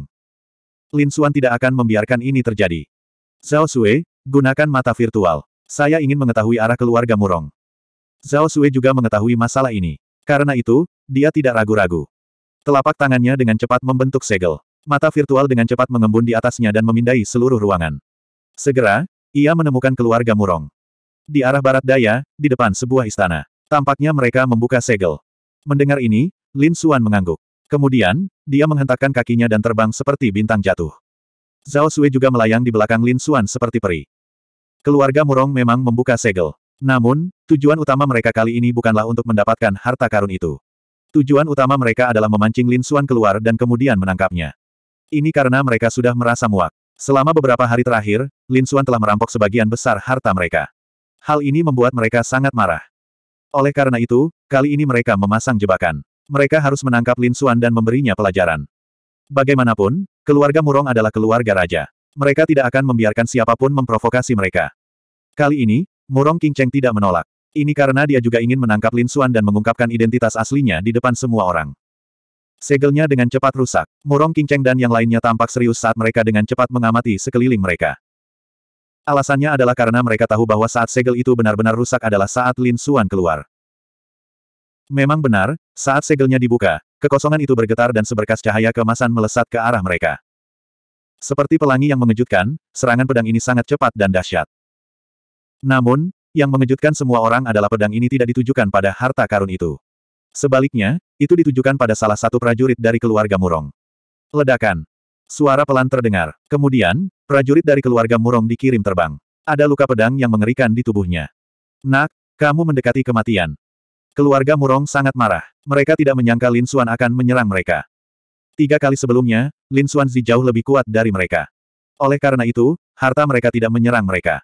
Lin Xuan tidak akan membiarkan ini terjadi. Zhao Sui, gunakan mata virtual. Saya ingin mengetahui arah keluarga Murong. Zhao Sui juga mengetahui masalah ini. Karena itu, dia tidak ragu-ragu. Telapak tangannya dengan cepat membentuk segel. Mata virtual dengan cepat mengembun di atasnya dan memindai seluruh ruangan. Segera, ia menemukan keluarga Murong. Di arah barat daya, di depan sebuah istana. Tampaknya mereka membuka segel. Mendengar ini, Lin Xuan mengangguk. Kemudian, dia menghentakkan kakinya dan terbang seperti bintang jatuh. Zhao Sui juga melayang di belakang Lin Xuan seperti peri. Keluarga Murong memang membuka segel. Namun, Tujuan utama mereka kali ini bukanlah untuk mendapatkan harta karun itu. Tujuan utama mereka adalah memancing Lin Xuan keluar dan kemudian menangkapnya. Ini karena mereka sudah merasa muak. Selama beberapa hari terakhir, Lin Xuan telah merampok sebagian besar harta mereka. Hal ini membuat mereka sangat marah. Oleh karena itu, kali ini mereka memasang jebakan. Mereka harus menangkap Lin Xuan dan memberinya pelajaran. Bagaimanapun, keluarga Murong adalah keluarga raja. Mereka tidak akan membiarkan siapapun memprovokasi mereka. Kali ini, Murong King Cheng tidak menolak. Ini karena dia juga ingin menangkap Lin Xuan dan mengungkapkan identitas aslinya di depan semua orang. Segelnya dengan cepat rusak. Murong Cheng dan yang lainnya tampak serius saat mereka dengan cepat mengamati sekeliling mereka. Alasannya adalah karena mereka tahu bahwa saat segel itu benar-benar rusak adalah saat Lin Xuan keluar. Memang benar, saat segelnya dibuka, kekosongan itu bergetar dan seberkas cahaya kemasan melesat ke arah mereka. Seperti pelangi yang mengejutkan, serangan pedang ini sangat cepat dan dahsyat. Namun, yang mengejutkan semua orang adalah pedang ini tidak ditujukan pada harta karun itu. Sebaliknya, itu ditujukan pada salah satu prajurit dari keluarga Murong. Ledakan. Suara pelan terdengar. Kemudian, prajurit dari keluarga Murong dikirim terbang. Ada luka pedang yang mengerikan di tubuhnya. Nak, kamu mendekati kematian. Keluarga Murong sangat marah. Mereka tidak menyangka Lin Xuan akan menyerang mereka. Tiga kali sebelumnya, Lin Xuan Zi jauh lebih kuat dari mereka. Oleh karena itu, harta mereka tidak menyerang mereka.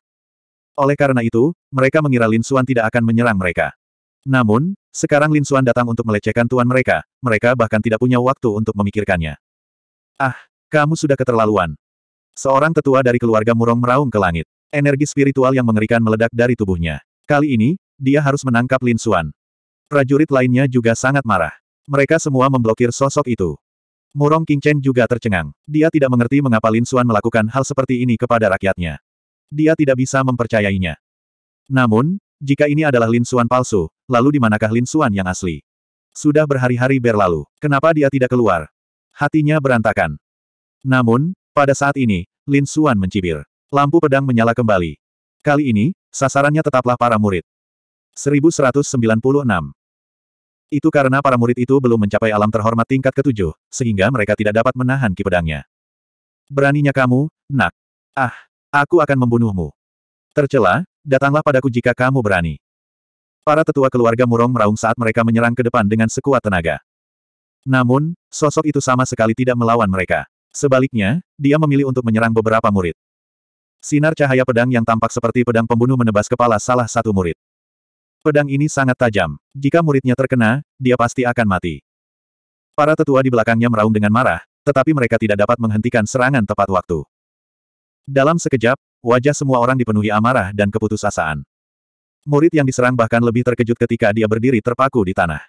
Oleh karena itu, mereka mengira Lin Suan tidak akan menyerang mereka. Namun, sekarang Lin Suan datang untuk melecehkan tuan mereka, mereka bahkan tidak punya waktu untuk memikirkannya. Ah, kamu sudah keterlaluan. Seorang tetua dari keluarga Murong meraung ke langit. Energi spiritual yang mengerikan meledak dari tubuhnya. Kali ini, dia harus menangkap Lin Suan. Prajurit lainnya juga sangat marah. Mereka semua memblokir sosok itu. Murong King Chen juga tercengang. Dia tidak mengerti mengapa Lin Suan melakukan hal seperti ini kepada rakyatnya. Dia tidak bisa mempercayainya. Namun, jika ini adalah Lin Suan palsu, lalu di manakah Lin Suan yang asli? Sudah berhari-hari berlalu, kenapa dia tidak keluar? Hatinya berantakan. Namun, pada saat ini, Lin Suan mencibir. Lampu pedang menyala kembali. Kali ini, sasarannya tetaplah para murid. 1196 Itu karena para murid itu belum mencapai alam terhormat tingkat ketujuh, sehingga mereka tidak dapat menahan ki pedangnya. Beraninya kamu, nak. Ah, Aku akan membunuhmu. Tercela, datanglah padaku jika kamu berani. Para tetua keluarga Murong meraung saat mereka menyerang ke depan dengan sekuat tenaga. Namun, sosok itu sama sekali tidak melawan mereka. Sebaliknya, dia memilih untuk menyerang beberapa murid. Sinar cahaya pedang yang tampak seperti pedang pembunuh menebas kepala salah satu murid. Pedang ini sangat tajam. Jika muridnya terkena, dia pasti akan mati. Para tetua di belakangnya meraung dengan marah, tetapi mereka tidak dapat menghentikan serangan tepat waktu. Dalam sekejap, wajah semua orang dipenuhi amarah dan keputusasaan. Murid yang diserang bahkan lebih terkejut ketika dia berdiri terpaku di tanah.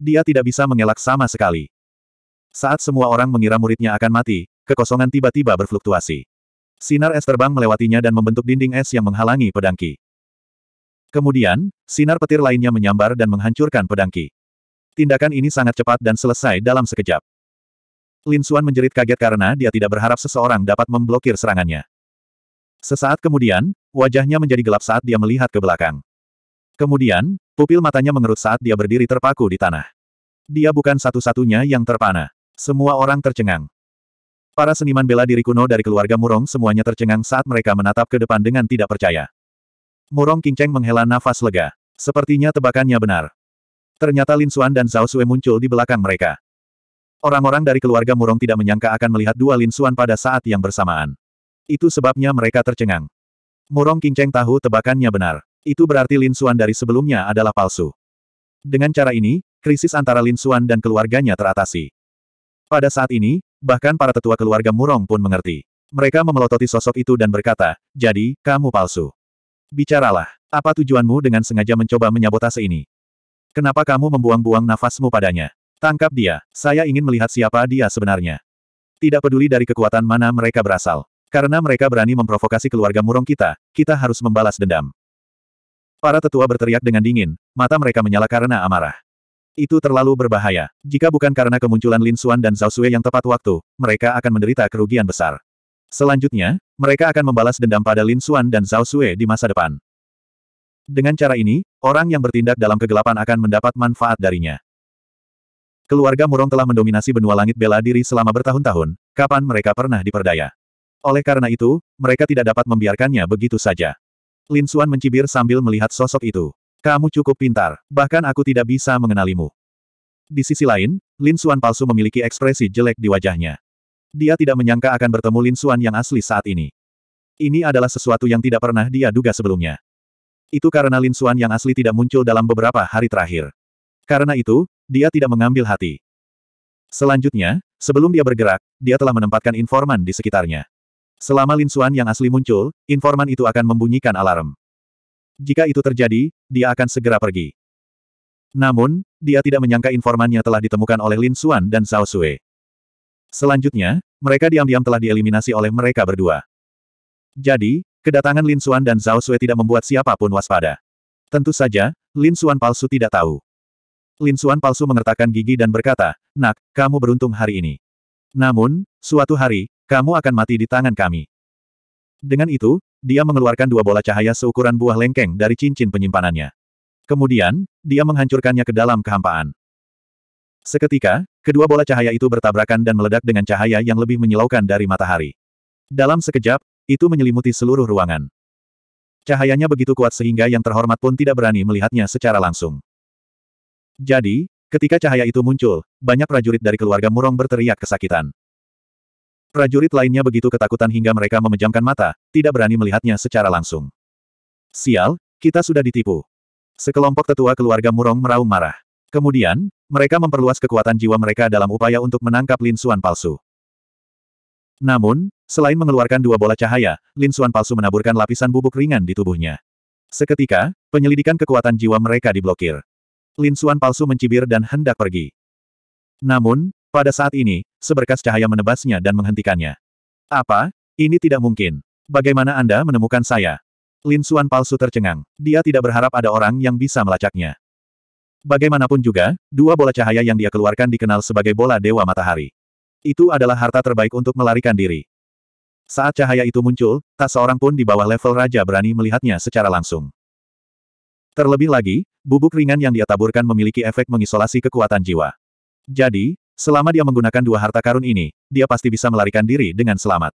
Dia tidak bisa mengelak sama sekali. Saat semua orang mengira muridnya akan mati, kekosongan tiba-tiba berfluktuasi. Sinar es terbang melewatinya dan membentuk dinding es yang menghalangi pedangki. Kemudian, sinar petir lainnya menyambar dan menghancurkan pedangki. Tindakan ini sangat cepat dan selesai dalam sekejap. Lin Xuan menjerit kaget karena dia tidak berharap seseorang dapat memblokir serangannya. Sesaat kemudian, wajahnya menjadi gelap saat dia melihat ke belakang. Kemudian, pupil matanya mengerut saat dia berdiri terpaku di tanah. Dia bukan satu-satunya yang terpana. Semua orang tercengang. Para seniman bela diri kuno dari keluarga Murong semuanya tercengang saat mereka menatap ke depan dengan tidak percaya. Murong Kingcheng menghela nafas lega. Sepertinya tebakannya benar. Ternyata Lin Xuan dan Zhao Sui muncul di belakang mereka. Orang-orang dari keluarga Murong tidak menyangka akan melihat dua Lin Xuan pada saat yang bersamaan. Itu sebabnya mereka tercengang. Murong Qingcheng tahu tebakannya benar. Itu berarti Lin Xuan dari sebelumnya adalah palsu. Dengan cara ini, krisis antara Lin Xuan dan keluarganya teratasi. Pada saat ini, bahkan para tetua keluarga Murong pun mengerti. Mereka memelototi sosok itu dan berkata, jadi, kamu palsu. Bicaralah, apa tujuanmu dengan sengaja mencoba menyabotase ini? Kenapa kamu membuang-buang nafasmu padanya? Tangkap dia, saya ingin melihat siapa dia sebenarnya. Tidak peduli dari kekuatan mana mereka berasal. Karena mereka berani memprovokasi keluarga murong kita, kita harus membalas dendam. Para tetua berteriak dengan dingin, mata mereka menyala karena amarah. Itu terlalu berbahaya. Jika bukan karena kemunculan Lin Xuan dan Zhao Sui yang tepat waktu, mereka akan menderita kerugian besar. Selanjutnya, mereka akan membalas dendam pada Lin Xuan dan Zhao Sui di masa depan. Dengan cara ini, orang yang bertindak dalam kegelapan akan mendapat manfaat darinya. Keluarga Murong telah mendominasi benua langit bela diri selama bertahun-tahun, kapan mereka pernah diperdaya. Oleh karena itu, mereka tidak dapat membiarkannya begitu saja. Lin Xuan mencibir sambil melihat sosok itu. Kamu cukup pintar, bahkan aku tidak bisa mengenalimu. Di sisi lain, Lin Xuan palsu memiliki ekspresi jelek di wajahnya. Dia tidak menyangka akan bertemu Lin Xuan yang asli saat ini. Ini adalah sesuatu yang tidak pernah dia duga sebelumnya. Itu karena Lin Xuan yang asli tidak muncul dalam beberapa hari terakhir. Karena itu, dia tidak mengambil hati. Selanjutnya, sebelum dia bergerak, dia telah menempatkan informan di sekitarnya. Selama Lin Xuan yang asli muncul, informan itu akan membunyikan alarm. Jika itu terjadi, dia akan segera pergi. Namun, dia tidak menyangka informannya telah ditemukan oleh Lin Xuan dan Zhao Sui. Selanjutnya, mereka diam-diam telah dieliminasi oleh mereka berdua. Jadi, kedatangan Lin Xuan dan Zhao Sui tidak membuat siapapun waspada. Tentu saja, Lin Xuan palsu tidak tahu. Lin Suan palsu mengertakkan gigi dan berkata, Nak, kamu beruntung hari ini. Namun, suatu hari, kamu akan mati di tangan kami. Dengan itu, dia mengeluarkan dua bola cahaya seukuran buah lengkeng dari cincin penyimpanannya. Kemudian, dia menghancurkannya ke dalam kehampaan. Seketika, kedua bola cahaya itu bertabrakan dan meledak dengan cahaya yang lebih menyilaukan dari matahari. Dalam sekejap, itu menyelimuti seluruh ruangan. Cahayanya begitu kuat sehingga yang terhormat pun tidak berani melihatnya secara langsung. Jadi, ketika cahaya itu muncul, banyak prajurit dari keluarga Murong berteriak kesakitan. Prajurit lainnya begitu ketakutan hingga mereka memejamkan mata, tidak berani melihatnya secara langsung. Sial, kita sudah ditipu. Sekelompok tetua keluarga Murong meraung marah. Kemudian, mereka memperluas kekuatan jiwa mereka dalam upaya untuk menangkap Lin Xuan palsu. Namun, selain mengeluarkan dua bola cahaya, Lin Xuan palsu menaburkan lapisan bubuk ringan di tubuhnya. Seketika, penyelidikan kekuatan jiwa mereka diblokir. Lin Suan palsu mencibir dan hendak pergi. Namun, pada saat ini, seberkas cahaya menebasnya dan menghentikannya. Apa? Ini tidak mungkin. Bagaimana Anda menemukan saya? Lin Suan palsu tercengang. Dia tidak berharap ada orang yang bisa melacaknya. Bagaimanapun juga, dua bola cahaya yang dia keluarkan dikenal sebagai bola Dewa Matahari. Itu adalah harta terbaik untuk melarikan diri. Saat cahaya itu muncul, tak seorang pun di bawah level raja berani melihatnya secara langsung. Terlebih lagi, bubuk ringan yang dia taburkan memiliki efek mengisolasi kekuatan jiwa. Jadi, selama dia menggunakan dua harta karun ini, dia pasti bisa melarikan diri dengan selamat.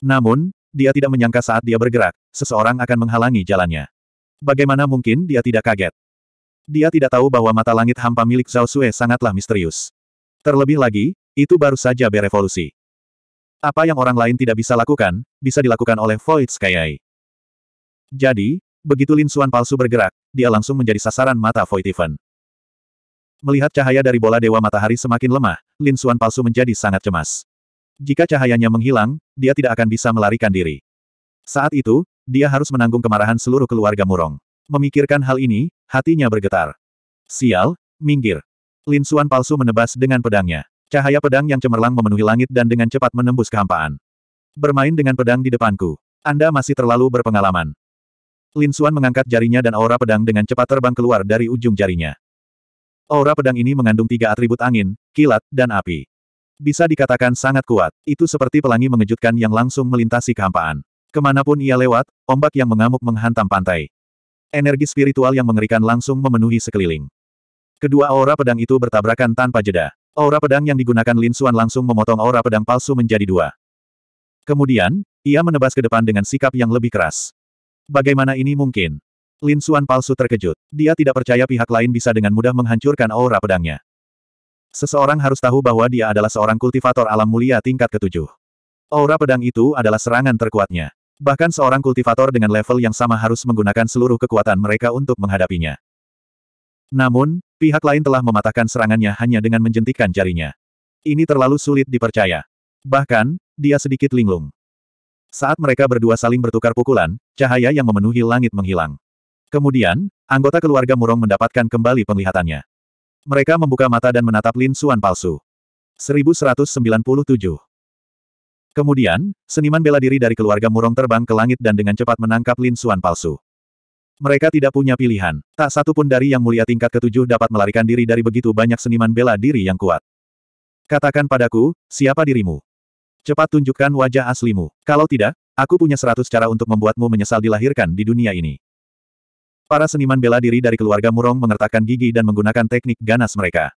Namun, dia tidak menyangka saat dia bergerak, seseorang akan menghalangi jalannya. Bagaimana mungkin dia tidak kaget? Dia tidak tahu bahwa mata langit hampa milik Zhao Sue sangatlah misterius. Terlebih lagi, itu baru saja berevolusi. Apa yang orang lain tidak bisa lakukan, bisa dilakukan oleh Void Skyeye. Jadi, Begitu Lin Xuan palsu bergerak, dia langsung menjadi sasaran mata Voitiven. Melihat cahaya dari bola dewa matahari semakin lemah, Lin Xuan palsu menjadi sangat cemas. Jika cahayanya menghilang, dia tidak akan bisa melarikan diri. Saat itu, dia harus menanggung kemarahan seluruh keluarga Murong. Memikirkan hal ini, hatinya bergetar. Sial, minggir. Lin Xuan palsu menebas dengan pedangnya. Cahaya pedang yang cemerlang memenuhi langit dan dengan cepat menembus kehampaan. Bermain dengan pedang di depanku. Anda masih terlalu berpengalaman. Lin Suan mengangkat jarinya dan aura pedang dengan cepat terbang keluar dari ujung jarinya. Aura pedang ini mengandung tiga atribut angin, kilat, dan api. Bisa dikatakan sangat kuat, itu seperti pelangi mengejutkan yang langsung melintasi kehampaan. Kemanapun ia lewat, ombak yang mengamuk menghantam pantai. Energi spiritual yang mengerikan langsung memenuhi sekeliling. Kedua aura pedang itu bertabrakan tanpa jeda. Aura pedang yang digunakan Lin Suan langsung memotong aura pedang palsu menjadi dua. Kemudian, ia menebas ke depan dengan sikap yang lebih keras. Bagaimana ini mungkin? Lin Xuan palsu terkejut. Dia tidak percaya pihak lain bisa dengan mudah menghancurkan aura pedangnya. Seseorang harus tahu bahwa dia adalah seorang kultivator alam mulia tingkat ketujuh. Aura pedang itu adalah serangan terkuatnya. Bahkan seorang kultivator dengan level yang sama harus menggunakan seluruh kekuatan mereka untuk menghadapinya. Namun, pihak lain telah mematahkan serangannya hanya dengan menjentikkan jarinya. Ini terlalu sulit dipercaya. Bahkan, dia sedikit linglung. Saat mereka berdua saling bertukar pukulan, cahaya yang memenuhi langit menghilang. Kemudian, anggota keluarga Murong mendapatkan kembali penglihatannya. Mereka membuka mata dan menatap Lin Suan palsu. 1197 Kemudian, seniman bela diri dari keluarga Murong terbang ke langit dan dengan cepat menangkap Lin Suan palsu. Mereka tidak punya pilihan. Tak satu pun dari yang mulia tingkat ketujuh dapat melarikan diri dari begitu banyak seniman bela diri yang kuat. Katakan padaku, siapa dirimu? Cepat tunjukkan wajah aslimu. Kalau tidak, aku punya seratus cara untuk membuatmu menyesal dilahirkan di dunia ini. Para seniman bela diri dari keluarga Murong mengertakkan gigi dan menggunakan teknik ganas mereka.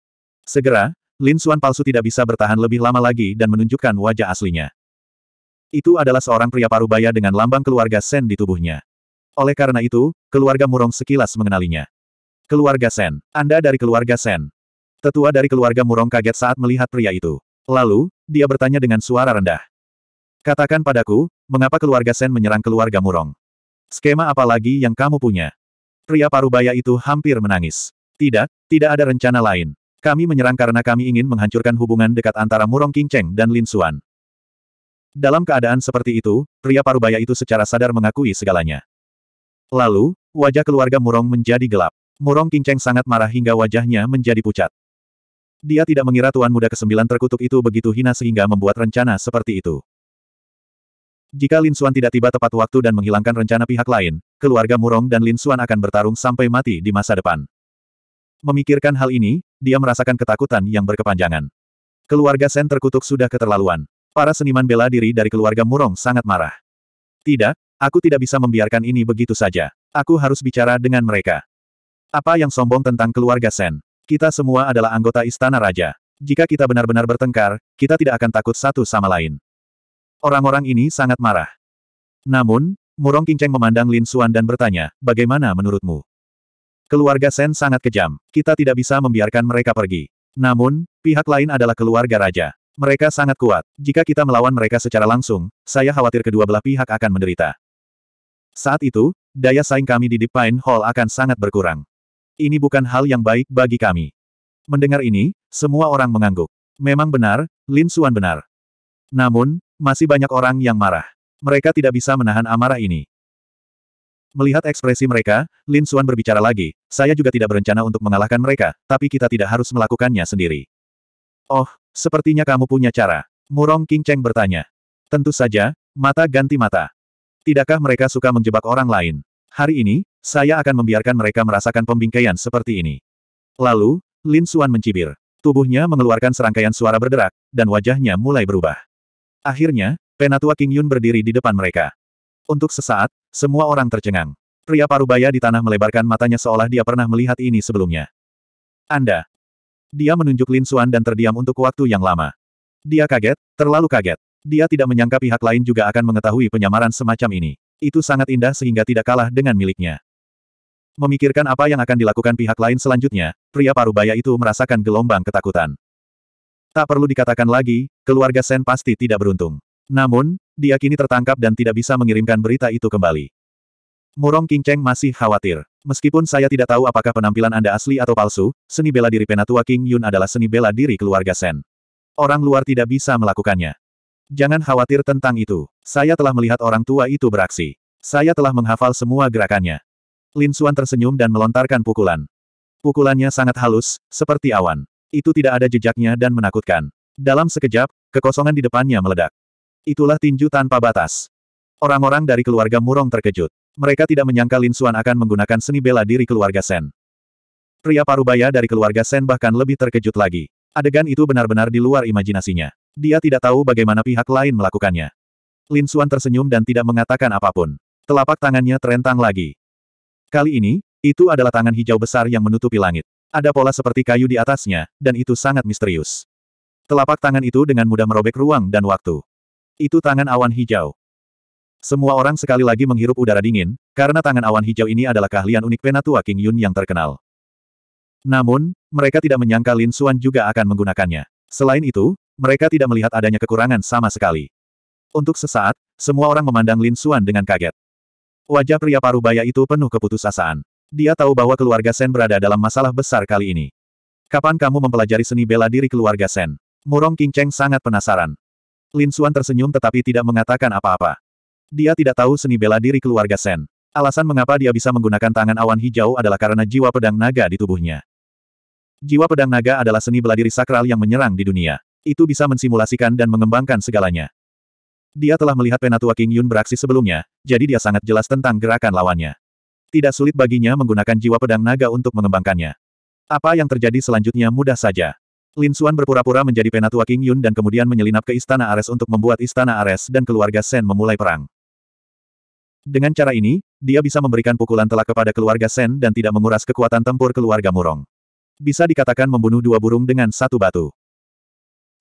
Segera, Lin Xuan palsu tidak bisa bertahan lebih lama lagi dan menunjukkan wajah aslinya. Itu adalah seorang pria parubaya dengan lambang keluarga Sen di tubuhnya. Oleh karena itu, keluarga Murong sekilas mengenalinya. Keluarga Sen. Anda dari keluarga Sen. Tetua dari keluarga Murong kaget saat melihat pria itu. Lalu, dia bertanya dengan suara rendah. Katakan padaku, mengapa keluarga Sen menyerang keluarga Murong? Skema apa lagi yang kamu punya? Pria parubaya itu hampir menangis. Tidak, tidak ada rencana lain. Kami menyerang karena kami ingin menghancurkan hubungan dekat antara Murong Kingcheng dan Lin Xuan. Dalam keadaan seperti itu, pria parubaya itu secara sadar mengakui segalanya. Lalu, wajah keluarga Murong menjadi gelap. Murong Kingcheng sangat marah hingga wajahnya menjadi pucat. Dia tidak mengira Tuan Muda Kesembilan terkutuk itu begitu hina sehingga membuat rencana seperti itu. Jika Lin Xuan tidak tiba tepat waktu dan menghilangkan rencana pihak lain, keluarga Murong dan Lin Xuan akan bertarung sampai mati di masa depan. Memikirkan hal ini, dia merasakan ketakutan yang berkepanjangan. Keluarga Sen terkutuk sudah keterlaluan. Para seniman bela diri dari keluarga Murong sangat marah. Tidak, aku tidak bisa membiarkan ini begitu saja. Aku harus bicara dengan mereka. Apa yang sombong tentang keluarga Sen? Kita semua adalah anggota Istana Raja. Jika kita benar-benar bertengkar, kita tidak akan takut satu sama lain. Orang-orang ini sangat marah. Namun, Murong Kinceng memandang Lin Xuan dan bertanya, bagaimana menurutmu? Keluarga Sen sangat kejam. Kita tidak bisa membiarkan mereka pergi. Namun, pihak lain adalah keluarga Raja. Mereka sangat kuat. Jika kita melawan mereka secara langsung, saya khawatir kedua belah pihak akan menderita. Saat itu, daya saing kami di Deep Pine Hall akan sangat berkurang. Ini bukan hal yang baik bagi kami. Mendengar ini, semua orang mengangguk. Memang benar, Lin Xuan benar. Namun, masih banyak orang yang marah. Mereka tidak bisa menahan amarah ini. Melihat ekspresi mereka, Lin Xuan berbicara lagi, saya juga tidak berencana untuk mengalahkan mereka, tapi kita tidak harus melakukannya sendiri. Oh, sepertinya kamu punya cara. Murong King Cheng bertanya. Tentu saja, mata ganti mata. Tidakkah mereka suka menjebak orang lain? Hari ini, saya akan membiarkan mereka merasakan pembingkaian seperti ini. Lalu, Lin Suan mencibir. Tubuhnya mengeluarkan serangkaian suara berderak, dan wajahnya mulai berubah. Akhirnya, Penatua King Yun berdiri di depan mereka. Untuk sesaat, semua orang tercengang. Pria parubaya di tanah melebarkan matanya seolah dia pernah melihat ini sebelumnya. Anda. Dia menunjuk Lin Suan dan terdiam untuk waktu yang lama. Dia kaget, terlalu kaget. Dia tidak menyangka pihak lain juga akan mengetahui penyamaran semacam ini. Itu sangat indah sehingga tidak kalah dengan miliknya. Memikirkan apa yang akan dilakukan pihak lain selanjutnya, pria parubaya itu merasakan gelombang ketakutan. Tak perlu dikatakan lagi, keluarga Sen pasti tidak beruntung. Namun, dia kini tertangkap dan tidak bisa mengirimkan berita itu kembali. Murong King Cheng masih khawatir. Meskipun saya tidak tahu apakah penampilan Anda asli atau palsu, seni bela diri penatua King Yun adalah seni bela diri keluarga Sen. Orang luar tidak bisa melakukannya. Jangan khawatir tentang itu. Saya telah melihat orang tua itu beraksi. Saya telah menghafal semua gerakannya. Lin Suan tersenyum dan melontarkan pukulan. Pukulannya sangat halus, seperti awan. Itu tidak ada jejaknya dan menakutkan. Dalam sekejap, kekosongan di depannya meledak. Itulah tinju tanpa batas. Orang-orang dari keluarga Murong terkejut. Mereka tidak menyangka Lin Suan akan menggunakan seni bela diri keluarga Sen. Pria parubaya dari keluarga Sen bahkan lebih terkejut lagi. Adegan itu benar-benar di luar imajinasinya. Dia tidak tahu bagaimana pihak lain melakukannya. Lin Suan tersenyum dan tidak mengatakan apapun. Telapak tangannya terentang lagi. Kali ini, itu adalah tangan hijau besar yang menutupi langit. Ada pola seperti kayu di atasnya, dan itu sangat misterius. Telapak tangan itu dengan mudah merobek ruang dan waktu. Itu tangan awan hijau. Semua orang sekali lagi menghirup udara dingin, karena tangan awan hijau ini adalah keahlian unik Penatua King Yun yang terkenal. Namun, mereka tidak menyangka Lin Xuan juga akan menggunakannya. Selain itu, mereka tidak melihat adanya kekurangan sama sekali. Untuk sesaat, semua orang memandang Lin Xuan dengan kaget. Wajah pria parubaya itu penuh keputusasaan. Dia tahu bahwa keluarga Sen berada dalam masalah besar kali ini. Kapan kamu mempelajari seni bela diri keluarga Sen? Murong King Cheng sangat penasaran. Lin Xuan tersenyum tetapi tidak mengatakan apa-apa. Dia tidak tahu seni bela diri keluarga Sen. Alasan mengapa dia bisa menggunakan tangan awan hijau adalah karena jiwa pedang naga di tubuhnya. Jiwa pedang naga adalah seni bela diri sakral yang menyerang di dunia. Itu bisa mensimulasikan dan mengembangkan segalanya. Dia telah melihat Penatua King Yun beraksi sebelumnya, jadi dia sangat jelas tentang gerakan lawannya. Tidak sulit baginya menggunakan jiwa pedang naga untuk mengembangkannya. Apa yang terjadi selanjutnya mudah saja. Lin Xuan berpura-pura menjadi Penatua King Yun dan kemudian menyelinap ke Istana Ares untuk membuat Istana Ares dan keluarga Sen memulai perang. Dengan cara ini, dia bisa memberikan pukulan telak kepada keluarga Sen dan tidak menguras kekuatan tempur keluarga Murong. Bisa dikatakan membunuh dua burung dengan satu batu.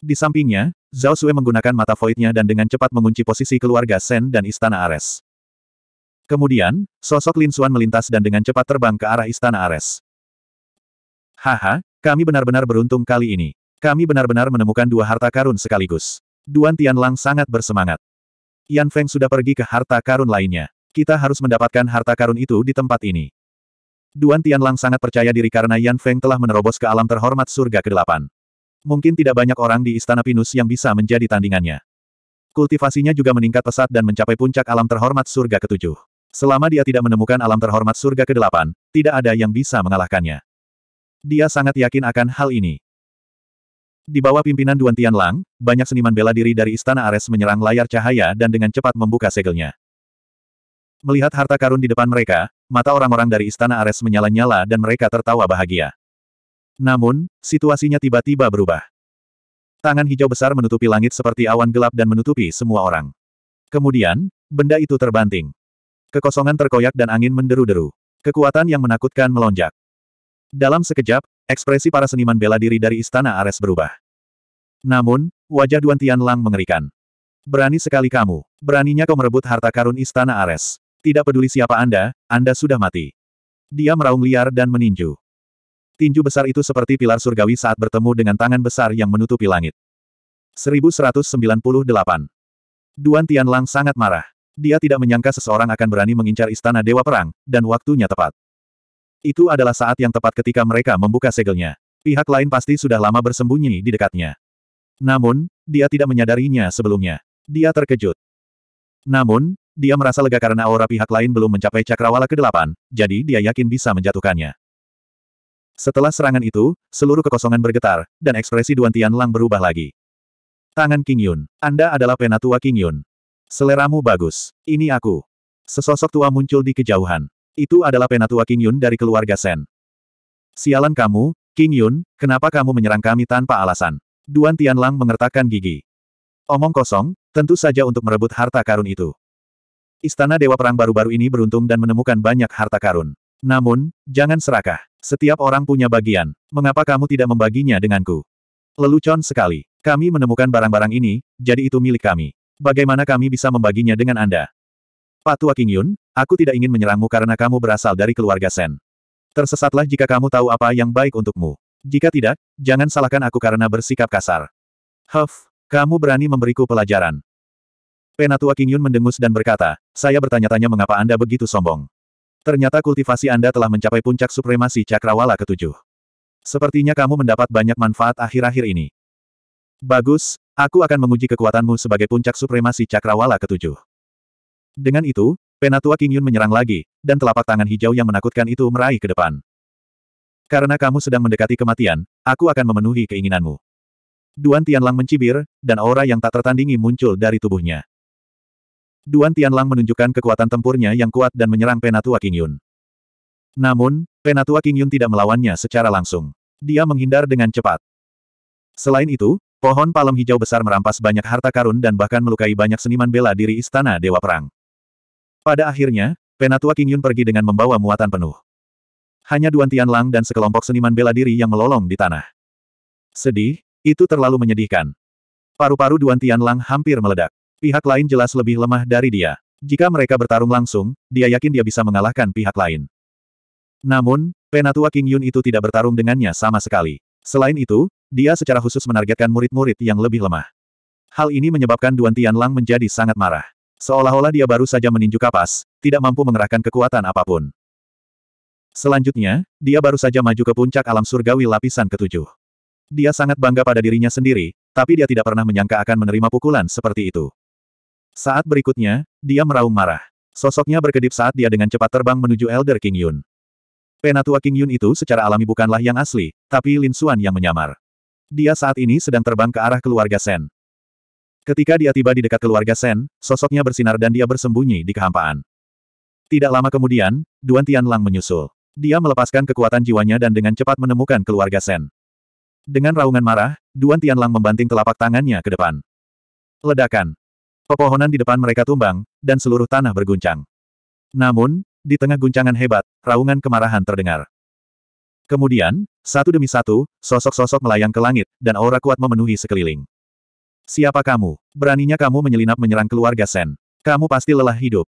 Di sampingnya, Zhao Sue menggunakan mata voidnya dan dengan cepat mengunci posisi keluarga Shen dan Istana Ares. Kemudian, sosok Lin Xuan melintas dan dengan cepat terbang ke arah Istana Ares. Haha, kami benar-benar beruntung kali ini. Kami benar-benar menemukan dua harta karun sekaligus. Duan Tianlang sangat bersemangat. Yan Feng sudah pergi ke harta karun lainnya. Kita harus mendapatkan harta karun itu di tempat ini. Duan Tianlang sangat percaya diri karena Yan Feng telah menerobos ke alam terhormat surga ke-8. Mungkin tidak banyak orang di Istana Pinus yang bisa menjadi tandingannya. Kultivasinya juga meningkat pesat dan mencapai puncak alam terhormat surga ketujuh. Selama dia tidak menemukan alam terhormat surga ke-8, tidak ada yang bisa mengalahkannya. Dia sangat yakin akan hal ini. Di bawah pimpinan Duan Tian Lang, banyak seniman bela diri dari Istana Ares menyerang layar cahaya dan dengan cepat membuka segelnya. Melihat harta karun di depan mereka, mata orang-orang dari Istana Ares menyala-nyala dan mereka tertawa bahagia. Namun, situasinya tiba-tiba berubah. Tangan hijau besar menutupi langit seperti awan gelap dan menutupi semua orang. Kemudian, benda itu terbanting. Kekosongan terkoyak dan angin menderu-deru. Kekuatan yang menakutkan melonjak. Dalam sekejap, ekspresi para seniman bela diri dari Istana Ares berubah. Namun, wajah Duan Tian Lang mengerikan. Berani sekali kamu. Beraninya kau merebut harta karun Istana Ares. Tidak peduli siapa Anda, Anda sudah mati. Dia meraung liar dan meninju. Tinju besar itu seperti pilar surgawi saat bertemu dengan tangan besar yang menutupi langit. 1198. Duan Tianlang sangat marah. Dia tidak menyangka seseorang akan berani mengincar istana Dewa Perang, dan waktunya tepat. Itu adalah saat yang tepat ketika mereka membuka segelnya. Pihak lain pasti sudah lama bersembunyi di dekatnya. Namun, dia tidak menyadarinya sebelumnya. Dia terkejut. Namun, dia merasa lega karena aura pihak lain belum mencapai cakrawala ke-8, jadi dia yakin bisa menjatuhkannya. Setelah serangan itu, seluruh kekosongan bergetar, dan ekspresi Duan Tianlang berubah lagi. Tangan King Yun. Anda adalah penatua King Yun. Seleramu bagus. Ini aku. Sesosok tua muncul di kejauhan. Itu adalah penatua King Yun dari keluarga Sen. Sialan kamu, King Yun, kenapa kamu menyerang kami tanpa alasan? Duan Tianlang mengertakkan gigi. Omong kosong, tentu saja untuk merebut harta karun itu. Istana Dewa Perang baru-baru ini beruntung dan menemukan banyak harta karun. Namun, jangan serakah. Setiap orang punya bagian. Mengapa kamu tidak membaginya denganku? Lelucon sekali. Kami menemukan barang-barang ini, jadi itu milik kami. Bagaimana kami bisa membaginya dengan Anda? Patua Yun, aku tidak ingin menyerangmu karena kamu berasal dari keluarga Sen. Tersesatlah jika kamu tahu apa yang baik untukmu. Jika tidak, jangan salahkan aku karena bersikap kasar. Huff, kamu berani memberiku pelajaran. Penatua King Yun mendengus dan berkata, saya bertanya-tanya mengapa Anda begitu sombong. Ternyata kultivasi Anda telah mencapai puncak supremasi cakrawala ketujuh. Sepertinya kamu mendapat banyak manfaat akhir-akhir ini. Bagus, aku akan menguji kekuatanmu sebagai puncak supremasi cakrawala ketujuh. Dengan itu, Penatua King Yun menyerang lagi, dan telapak tangan hijau yang menakutkan itu meraih ke depan. Karena kamu sedang mendekati kematian, aku akan memenuhi keinginanmu. Duan Tianlang mencibir, dan aura yang tak tertandingi muncul dari tubuhnya. Duan Tianlang menunjukkan kekuatan tempurnya yang kuat dan menyerang Penatua King Yun. Namun, Penatua King Yun tidak melawannya secara langsung. Dia menghindar dengan cepat. Selain itu, pohon palem hijau besar merampas banyak harta karun dan bahkan melukai banyak seniman bela diri Istana Dewa Perang. Pada akhirnya, Penatua King Yun pergi dengan membawa muatan penuh. Hanya Duan Tianlang dan sekelompok seniman bela diri yang melolong di tanah. Sedih, itu terlalu menyedihkan. Paru-paru Duan Tianlang hampir meledak. Pihak lain jelas lebih lemah dari dia. Jika mereka bertarung langsung, dia yakin dia bisa mengalahkan pihak lain. Namun, Penatua King Yun itu tidak bertarung dengannya sama sekali. Selain itu, dia secara khusus menargetkan murid-murid yang lebih lemah. Hal ini menyebabkan Duan Lang menjadi sangat marah. Seolah-olah dia baru saja meninju kapas, tidak mampu mengerahkan kekuatan apapun. Selanjutnya, dia baru saja maju ke puncak alam surgawi lapisan ketujuh. Dia sangat bangga pada dirinya sendiri, tapi dia tidak pernah menyangka akan menerima pukulan seperti itu. Saat berikutnya, dia meraung marah. Sosoknya berkedip saat dia dengan cepat terbang menuju Elder King Yun. Penatua King Yun itu secara alami bukanlah yang asli, tapi Lin Xuan yang menyamar. Dia saat ini sedang terbang ke arah keluarga Sen. Ketika dia tiba di dekat keluarga Sen, sosoknya bersinar dan dia bersembunyi di kehampaan. Tidak lama kemudian, Duan Tian Lang menyusul. Dia melepaskan kekuatan jiwanya dan dengan cepat menemukan keluarga Sen. Dengan raungan marah, Duan Tian Lang membanting telapak tangannya ke depan. Ledakan. Pepohonan di depan mereka tumbang, dan seluruh tanah berguncang. Namun, di tengah guncangan hebat, raungan kemarahan terdengar. Kemudian, satu demi satu, sosok-sosok melayang ke langit, dan aura kuat memenuhi sekeliling. Siapa kamu? Beraninya kamu menyelinap menyerang keluarga Sen. Kamu pasti lelah hidup.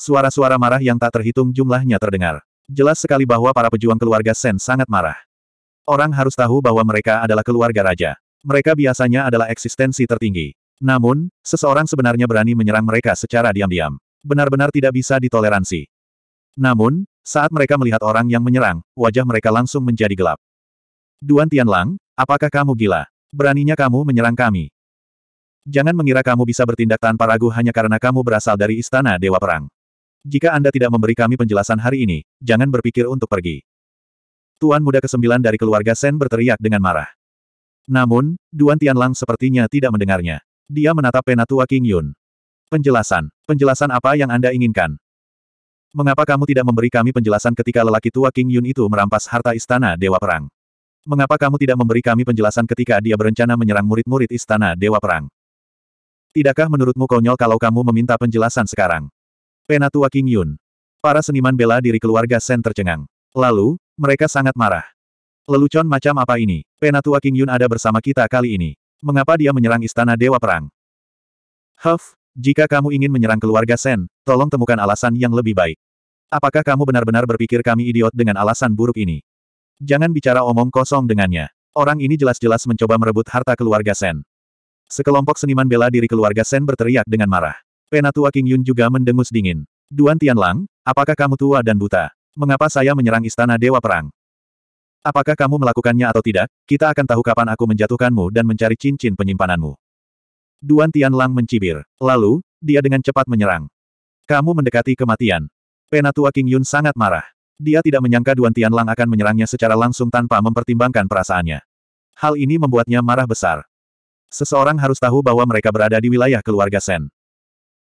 Suara-suara marah yang tak terhitung jumlahnya terdengar. Jelas sekali bahwa para pejuang keluarga Sen sangat marah. Orang harus tahu bahwa mereka adalah keluarga raja. Mereka biasanya adalah eksistensi tertinggi. Namun, seseorang sebenarnya berani menyerang mereka secara diam-diam. Benar-benar tidak bisa ditoleransi. Namun, saat mereka melihat orang yang menyerang, wajah mereka langsung menjadi gelap. Duan Tianlang, apakah kamu gila? Beraninya kamu menyerang kami. Jangan mengira kamu bisa bertindak tanpa ragu hanya karena kamu berasal dari Istana Dewa Perang. Jika Anda tidak memberi kami penjelasan hari ini, jangan berpikir untuk pergi. Tuan muda kesembilan dari keluarga Sen berteriak dengan marah. Namun, Duan Tianlang sepertinya tidak mendengarnya. Dia menatap penatua King Yun. Penjelasan. Penjelasan apa yang Anda inginkan? Mengapa kamu tidak memberi kami penjelasan ketika lelaki tua King Yun itu merampas harta istana Dewa Perang? Mengapa kamu tidak memberi kami penjelasan ketika dia berencana menyerang murid-murid istana Dewa Perang? Tidakkah menurutmu konyol kalau kamu meminta penjelasan sekarang? Penatua King Yun. Para seniman bela diri keluarga Sen tercengang. Lalu, mereka sangat marah. Lelucon macam apa ini? Penatua King Yun ada bersama kita kali ini. Mengapa dia menyerang istana Dewa Perang? Huff, jika kamu ingin menyerang keluarga Sen, tolong temukan alasan yang lebih baik. Apakah kamu benar-benar berpikir kami idiot dengan alasan buruk ini? Jangan bicara omong kosong dengannya. Orang ini jelas-jelas mencoba merebut harta keluarga Sen. Sekelompok seniman bela diri keluarga Sen berteriak dengan marah. Penatua King Yun juga mendengus dingin. Duan Tianlang, apakah kamu tua dan buta? Mengapa saya menyerang istana Dewa Perang? Apakah kamu melakukannya atau tidak, kita akan tahu kapan aku menjatuhkanmu dan mencari cincin penyimpananmu. Duan Tianlang mencibir. Lalu, dia dengan cepat menyerang. Kamu mendekati kematian. Penatua King Yun sangat marah. Dia tidak menyangka Duan Tianlang akan menyerangnya secara langsung tanpa mempertimbangkan perasaannya. Hal ini membuatnya marah besar. Seseorang harus tahu bahwa mereka berada di wilayah keluarga Sen.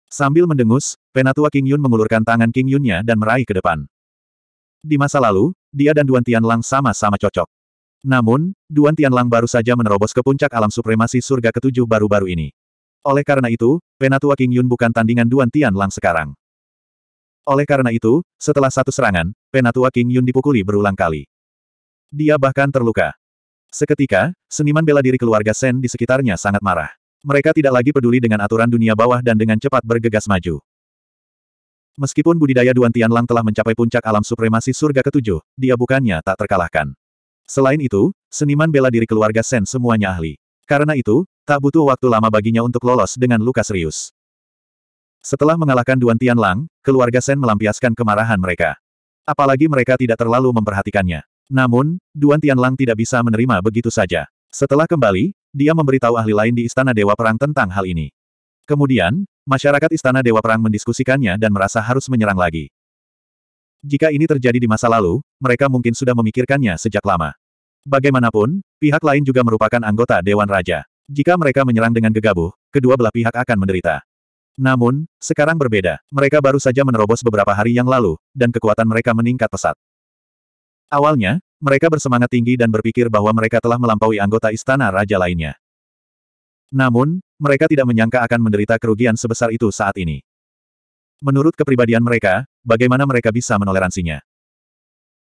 Sambil mendengus, Penatua King Yun mengulurkan tangan King Yunnya dan meraih ke depan. Di masa lalu, dia dan Duan Tianlang sama-sama cocok. Namun, Duan Tianlang baru saja menerobos ke puncak alam supremasi surga ketujuh baru-baru ini. Oleh karena itu, Penatua King Yun bukan tandingan Duan Tianlang sekarang. Oleh karena itu, setelah satu serangan, Penatua King Yun dipukuli berulang kali. Dia bahkan terluka. Seketika, seniman bela diri keluarga Sen di sekitarnya sangat marah. Mereka tidak lagi peduli dengan aturan dunia bawah dan dengan cepat bergegas maju. Meskipun budidaya Duan Tianlang telah mencapai puncak alam supremasi surga ketujuh, dia bukannya tak terkalahkan. Selain itu, seniman bela diri keluarga Sen semuanya ahli. Karena itu, tak butuh waktu lama baginya untuk lolos dengan luka serius. Setelah mengalahkan Duan Tianlang, keluarga Sen melampiaskan kemarahan mereka. Apalagi mereka tidak terlalu memperhatikannya. Namun, Duan Tianlang tidak bisa menerima begitu saja. Setelah kembali, dia memberitahu ahli lain di Istana Dewa Perang tentang hal ini. Kemudian, masyarakat Istana Dewa Perang mendiskusikannya dan merasa harus menyerang lagi. Jika ini terjadi di masa lalu, mereka mungkin sudah memikirkannya sejak lama. Bagaimanapun, pihak lain juga merupakan anggota Dewan Raja. Jika mereka menyerang dengan gegabah, kedua belah pihak akan menderita. Namun, sekarang berbeda. Mereka baru saja menerobos beberapa hari yang lalu, dan kekuatan mereka meningkat pesat. Awalnya, mereka bersemangat tinggi dan berpikir bahwa mereka telah melampaui anggota istana raja lainnya. Namun, mereka tidak menyangka akan menderita kerugian sebesar itu saat ini. Menurut kepribadian mereka, bagaimana mereka bisa menoleransinya?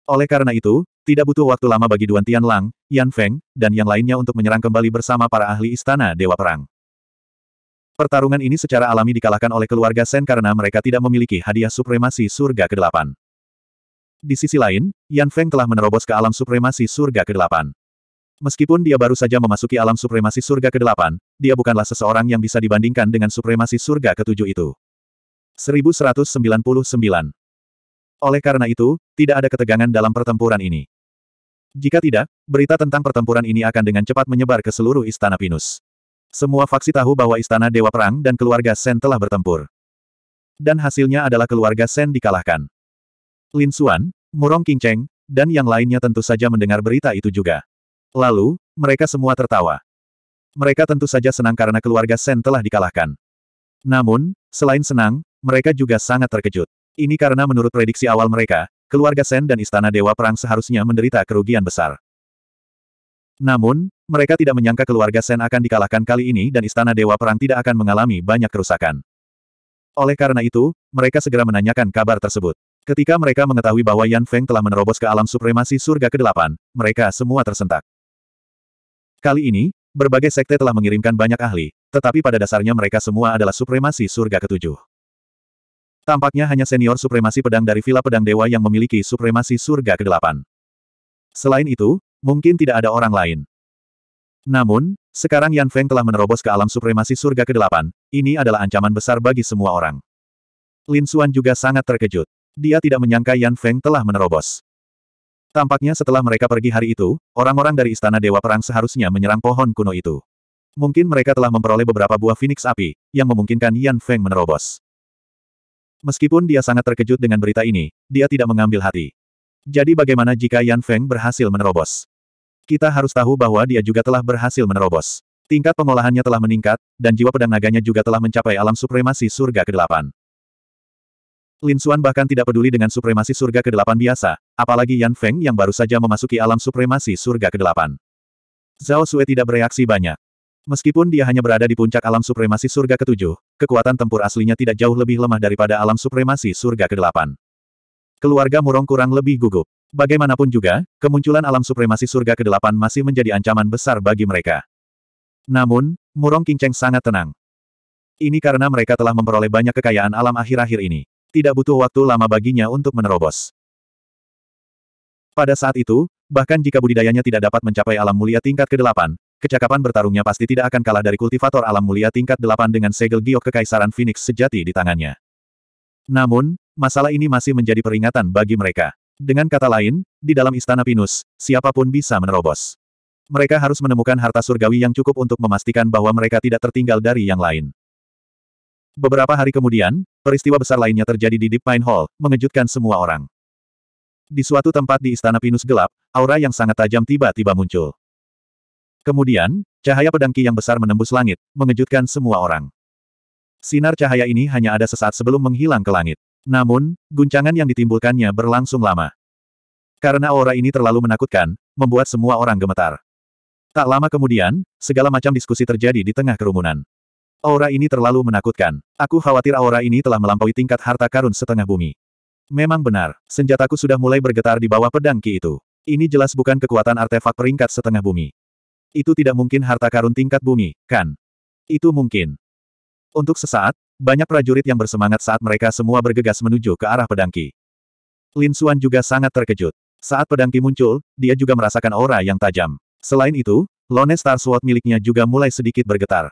Oleh karena itu, tidak butuh waktu lama bagi Duan Tianlang, Yan Feng, dan yang lainnya untuk menyerang kembali bersama para ahli istana Dewa Perang. Pertarungan ini secara alami dikalahkan oleh keluarga Sen karena mereka tidak memiliki hadiah supremasi surga ke-8. Di sisi lain, Yan Feng telah menerobos ke alam supremasi surga ke-8. Meskipun dia baru saja memasuki alam supremasi surga ke-8, dia bukanlah seseorang yang bisa dibandingkan dengan supremasi surga ke-7 itu. 1199. Oleh karena itu, tidak ada ketegangan dalam pertempuran ini. Jika tidak, berita tentang pertempuran ini akan dengan cepat menyebar ke seluruh istana Pinus. Semua faksi tahu bahwa istana Dewa Perang dan keluarga Sen telah bertempur. Dan hasilnya adalah keluarga Sen dikalahkan. Lin Xuan, Murong Qingcheng, dan yang lainnya tentu saja mendengar berita itu juga. Lalu, mereka semua tertawa. Mereka tentu saja senang karena keluarga Sen telah dikalahkan. Namun, selain senang, mereka juga sangat terkejut. Ini karena menurut prediksi awal mereka, keluarga Sen dan Istana Dewa Perang seharusnya menderita kerugian besar. Namun, mereka tidak menyangka keluarga Sen akan dikalahkan kali ini dan Istana Dewa Perang tidak akan mengalami banyak kerusakan. Oleh karena itu, mereka segera menanyakan kabar tersebut. Ketika mereka mengetahui bahwa Yan Feng telah menerobos ke alam supremasi surga ke-8, mereka semua tersentak. Kali ini, berbagai sekte telah mengirimkan banyak ahli, tetapi pada dasarnya mereka semua adalah supremasi surga ketujuh. Tampaknya hanya senior supremasi pedang dari Villa Pedang Dewa yang memiliki supremasi surga ke-8. Selain itu, mungkin tidak ada orang lain. Namun, sekarang Yan Feng telah menerobos ke alam supremasi surga ke-8, ini adalah ancaman besar bagi semua orang. Lin Xuan juga sangat terkejut. Dia tidak menyangka Yan Feng telah menerobos. Tampaknya setelah mereka pergi hari itu, orang-orang dari Istana Dewa Perang seharusnya menyerang pohon kuno itu. Mungkin mereka telah memperoleh beberapa buah Phoenix api, yang memungkinkan Yan Feng menerobos. Meskipun dia sangat terkejut dengan berita ini, dia tidak mengambil hati. Jadi bagaimana jika Yan Feng berhasil menerobos? Kita harus tahu bahwa dia juga telah berhasil menerobos. Tingkat pengolahannya telah meningkat, dan jiwa pedang naganya juga telah mencapai alam supremasi surga ke-8. Lin Xuan bahkan tidak peduli dengan supremasi surga ke-8 biasa, Apalagi Yan Feng yang baru saja memasuki alam supremasi surga ke-8. Zhao Sue tidak bereaksi banyak. Meskipun dia hanya berada di puncak alam supremasi surga ketujuh, kekuatan tempur aslinya tidak jauh lebih lemah daripada alam supremasi surga ke-8. Keluarga Murong kurang lebih gugup. Bagaimanapun juga, kemunculan alam supremasi surga ke-8 masih menjadi ancaman besar bagi mereka. Namun, Murong Kinceng sangat tenang. Ini karena mereka telah memperoleh banyak kekayaan alam akhir-akhir ini. Tidak butuh waktu lama baginya untuk menerobos. Pada saat itu, bahkan jika budidayanya tidak dapat mencapai alam mulia tingkat ke-8, kecakapan bertarungnya pasti tidak akan kalah dari kultivator alam mulia tingkat 8 dengan segel giok kekaisaran Phoenix sejati di tangannya. Namun, masalah ini masih menjadi peringatan bagi mereka. Dengan kata lain, di dalam istana Pinus, siapapun bisa menerobos. Mereka harus menemukan harta surgawi yang cukup untuk memastikan bahwa mereka tidak tertinggal dari yang lain. Beberapa hari kemudian, peristiwa besar lainnya terjadi di Deep Pine Hall, mengejutkan semua orang. Di suatu tempat di istana pinus gelap, aura yang sangat tajam tiba-tiba muncul. Kemudian, cahaya pedangki yang besar menembus langit, mengejutkan semua orang. Sinar cahaya ini hanya ada sesaat sebelum menghilang ke langit. Namun, guncangan yang ditimbulkannya berlangsung lama. Karena aura ini terlalu menakutkan, membuat semua orang gemetar. Tak lama kemudian, segala macam diskusi terjadi di tengah kerumunan. Aura ini terlalu menakutkan. Aku khawatir aura ini telah melampaui tingkat harta karun setengah bumi. Memang benar, senjataku sudah mulai bergetar di bawah pedang Ki itu. Ini jelas bukan kekuatan artefak peringkat setengah bumi. Itu tidak mungkin harta karun tingkat bumi, kan? Itu mungkin. Untuk sesaat, banyak prajurit yang bersemangat saat mereka semua bergegas menuju ke arah pedang Ki. Lin Xuan juga sangat terkejut. Saat pedang Ki muncul, dia juga merasakan aura yang tajam. Selain itu, lone Star Sword miliknya juga mulai sedikit bergetar.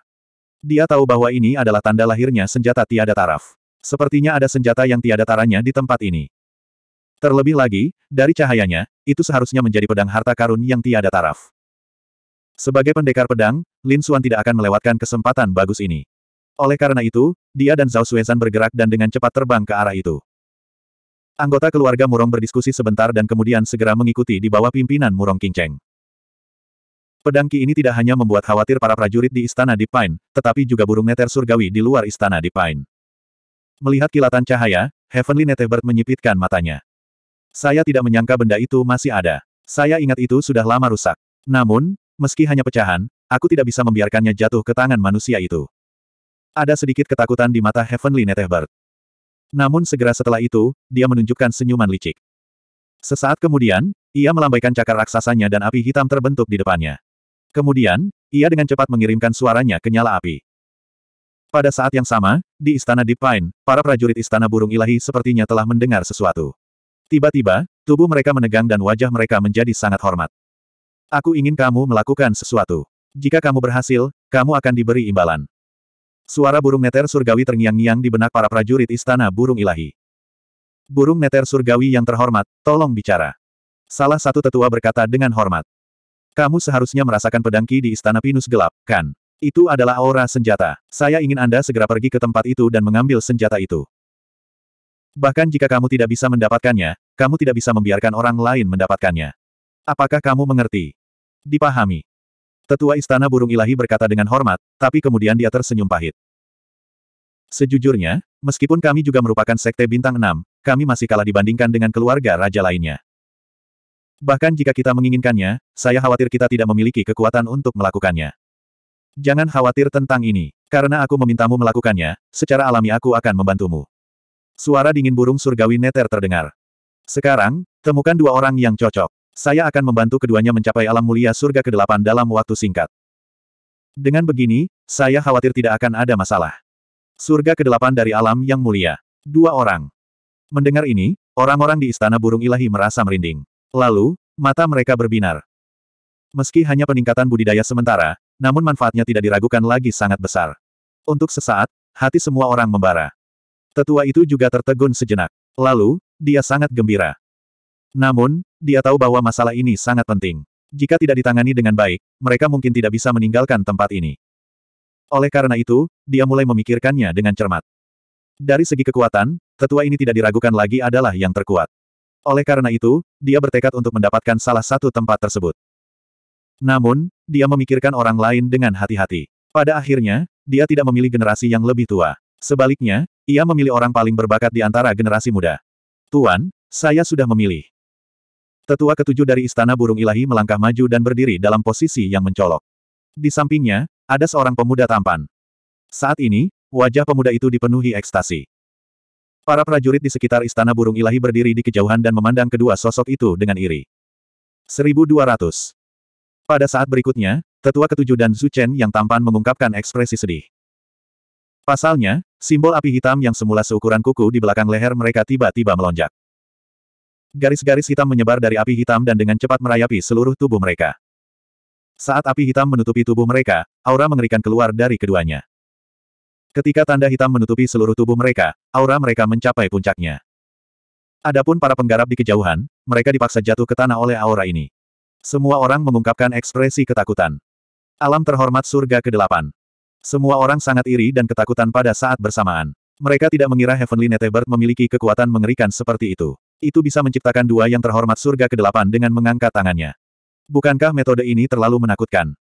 Dia tahu bahwa ini adalah tanda lahirnya senjata tiada taraf. Sepertinya ada senjata yang tiada taranya di tempat ini. Terlebih lagi, dari cahayanya, itu seharusnya menjadi pedang harta karun yang tiada taraf. Sebagai pendekar pedang, Lin Xuan tidak akan melewatkan kesempatan bagus ini. Oleh karena itu, dia dan Zhao Xuezan bergerak dan dengan cepat terbang ke arah itu. Anggota keluarga Murong berdiskusi sebentar dan kemudian segera mengikuti di bawah pimpinan Murong Qingcheng. Pedang Ki ini tidak hanya membuat khawatir para prajurit di Istana Deep tetapi juga burung neter surgawi di luar Istana Deep Melihat kilatan cahaya, Heavenly Netebert menyipitkan matanya. Saya tidak menyangka benda itu masih ada. Saya ingat itu sudah lama rusak. Namun, meski hanya pecahan, aku tidak bisa membiarkannya jatuh ke tangan manusia itu. Ada sedikit ketakutan di mata Heavenly Netebert. Namun segera setelah itu, dia menunjukkan senyuman licik. Sesaat kemudian, ia melambaikan cakar raksasanya dan api hitam terbentuk di depannya. Kemudian, ia dengan cepat mengirimkan suaranya ke nyala api. Pada saat yang sama, di istana Deep Pine, para prajurit istana burung ilahi sepertinya telah mendengar sesuatu. Tiba-tiba, tubuh mereka menegang dan wajah mereka menjadi sangat hormat. Aku ingin kamu melakukan sesuatu. Jika kamu berhasil, kamu akan diberi imbalan. Suara burung neter surgawi terngiang-ngiang di benak para prajurit istana burung ilahi. Burung neter surgawi yang terhormat, tolong bicara. Salah satu tetua berkata dengan hormat. Kamu seharusnya merasakan pedangki di istana pinus gelap, kan? Itu adalah aura senjata. Saya ingin Anda segera pergi ke tempat itu dan mengambil senjata itu. Bahkan jika kamu tidak bisa mendapatkannya, kamu tidak bisa membiarkan orang lain mendapatkannya. Apakah kamu mengerti? Dipahami. Tetua Istana Burung Ilahi berkata dengan hormat, tapi kemudian dia tersenyum pahit. Sejujurnya, meskipun kami juga merupakan sekte bintang Enam, kami masih kalah dibandingkan dengan keluarga raja lainnya. Bahkan jika kita menginginkannya, saya khawatir kita tidak memiliki kekuatan untuk melakukannya. Jangan khawatir tentang ini. Karena aku memintamu melakukannya, secara alami aku akan membantumu. Suara dingin burung surgawi neter terdengar. Sekarang, temukan dua orang yang cocok. Saya akan membantu keduanya mencapai alam mulia surga ke-8 dalam waktu singkat. Dengan begini, saya khawatir tidak akan ada masalah. Surga ke-8 dari alam yang mulia. Dua orang. Mendengar ini, orang-orang di istana burung ilahi merasa merinding. Lalu, mata mereka berbinar. Meski hanya peningkatan budidaya sementara, namun manfaatnya tidak diragukan lagi sangat besar. Untuk sesaat, hati semua orang membara. Tetua itu juga tertegun sejenak. Lalu, dia sangat gembira. Namun, dia tahu bahwa masalah ini sangat penting. Jika tidak ditangani dengan baik, mereka mungkin tidak bisa meninggalkan tempat ini. Oleh karena itu, dia mulai memikirkannya dengan cermat. Dari segi kekuatan, tetua ini tidak diragukan lagi adalah yang terkuat. Oleh karena itu, dia bertekad untuk mendapatkan salah satu tempat tersebut. Namun, dia memikirkan orang lain dengan hati-hati. Pada akhirnya, dia tidak memilih generasi yang lebih tua. Sebaliknya, ia memilih orang paling berbakat di antara generasi muda. Tuan, saya sudah memilih. Tetua ketujuh dari Istana Burung Ilahi melangkah maju dan berdiri dalam posisi yang mencolok. Di sampingnya, ada seorang pemuda tampan. Saat ini, wajah pemuda itu dipenuhi ekstasi. Para prajurit di sekitar Istana Burung Ilahi berdiri di kejauhan dan memandang kedua sosok itu dengan iri. 1200 pada saat berikutnya, tetua ketujuh dan Zhu Chen yang tampan mengungkapkan ekspresi sedih. Pasalnya, simbol api hitam yang semula seukuran kuku di belakang leher mereka tiba-tiba melonjak. Garis-garis hitam menyebar dari api hitam dan dengan cepat merayapi seluruh tubuh mereka. Saat api hitam menutupi tubuh mereka, aura mengerikan keluar dari keduanya. Ketika tanda hitam menutupi seluruh tubuh mereka, aura mereka mencapai puncaknya. Adapun para penggarap di kejauhan, mereka dipaksa jatuh ke tanah oleh aura ini. Semua orang mengungkapkan ekspresi ketakutan. Alam terhormat surga ke-8. Semua orang sangat iri dan ketakutan pada saat bersamaan. Mereka tidak mengira Heavenly Netebert memiliki kekuatan mengerikan seperti itu. Itu bisa menciptakan dua yang terhormat surga ke-8 dengan mengangkat tangannya. Bukankah metode ini terlalu menakutkan?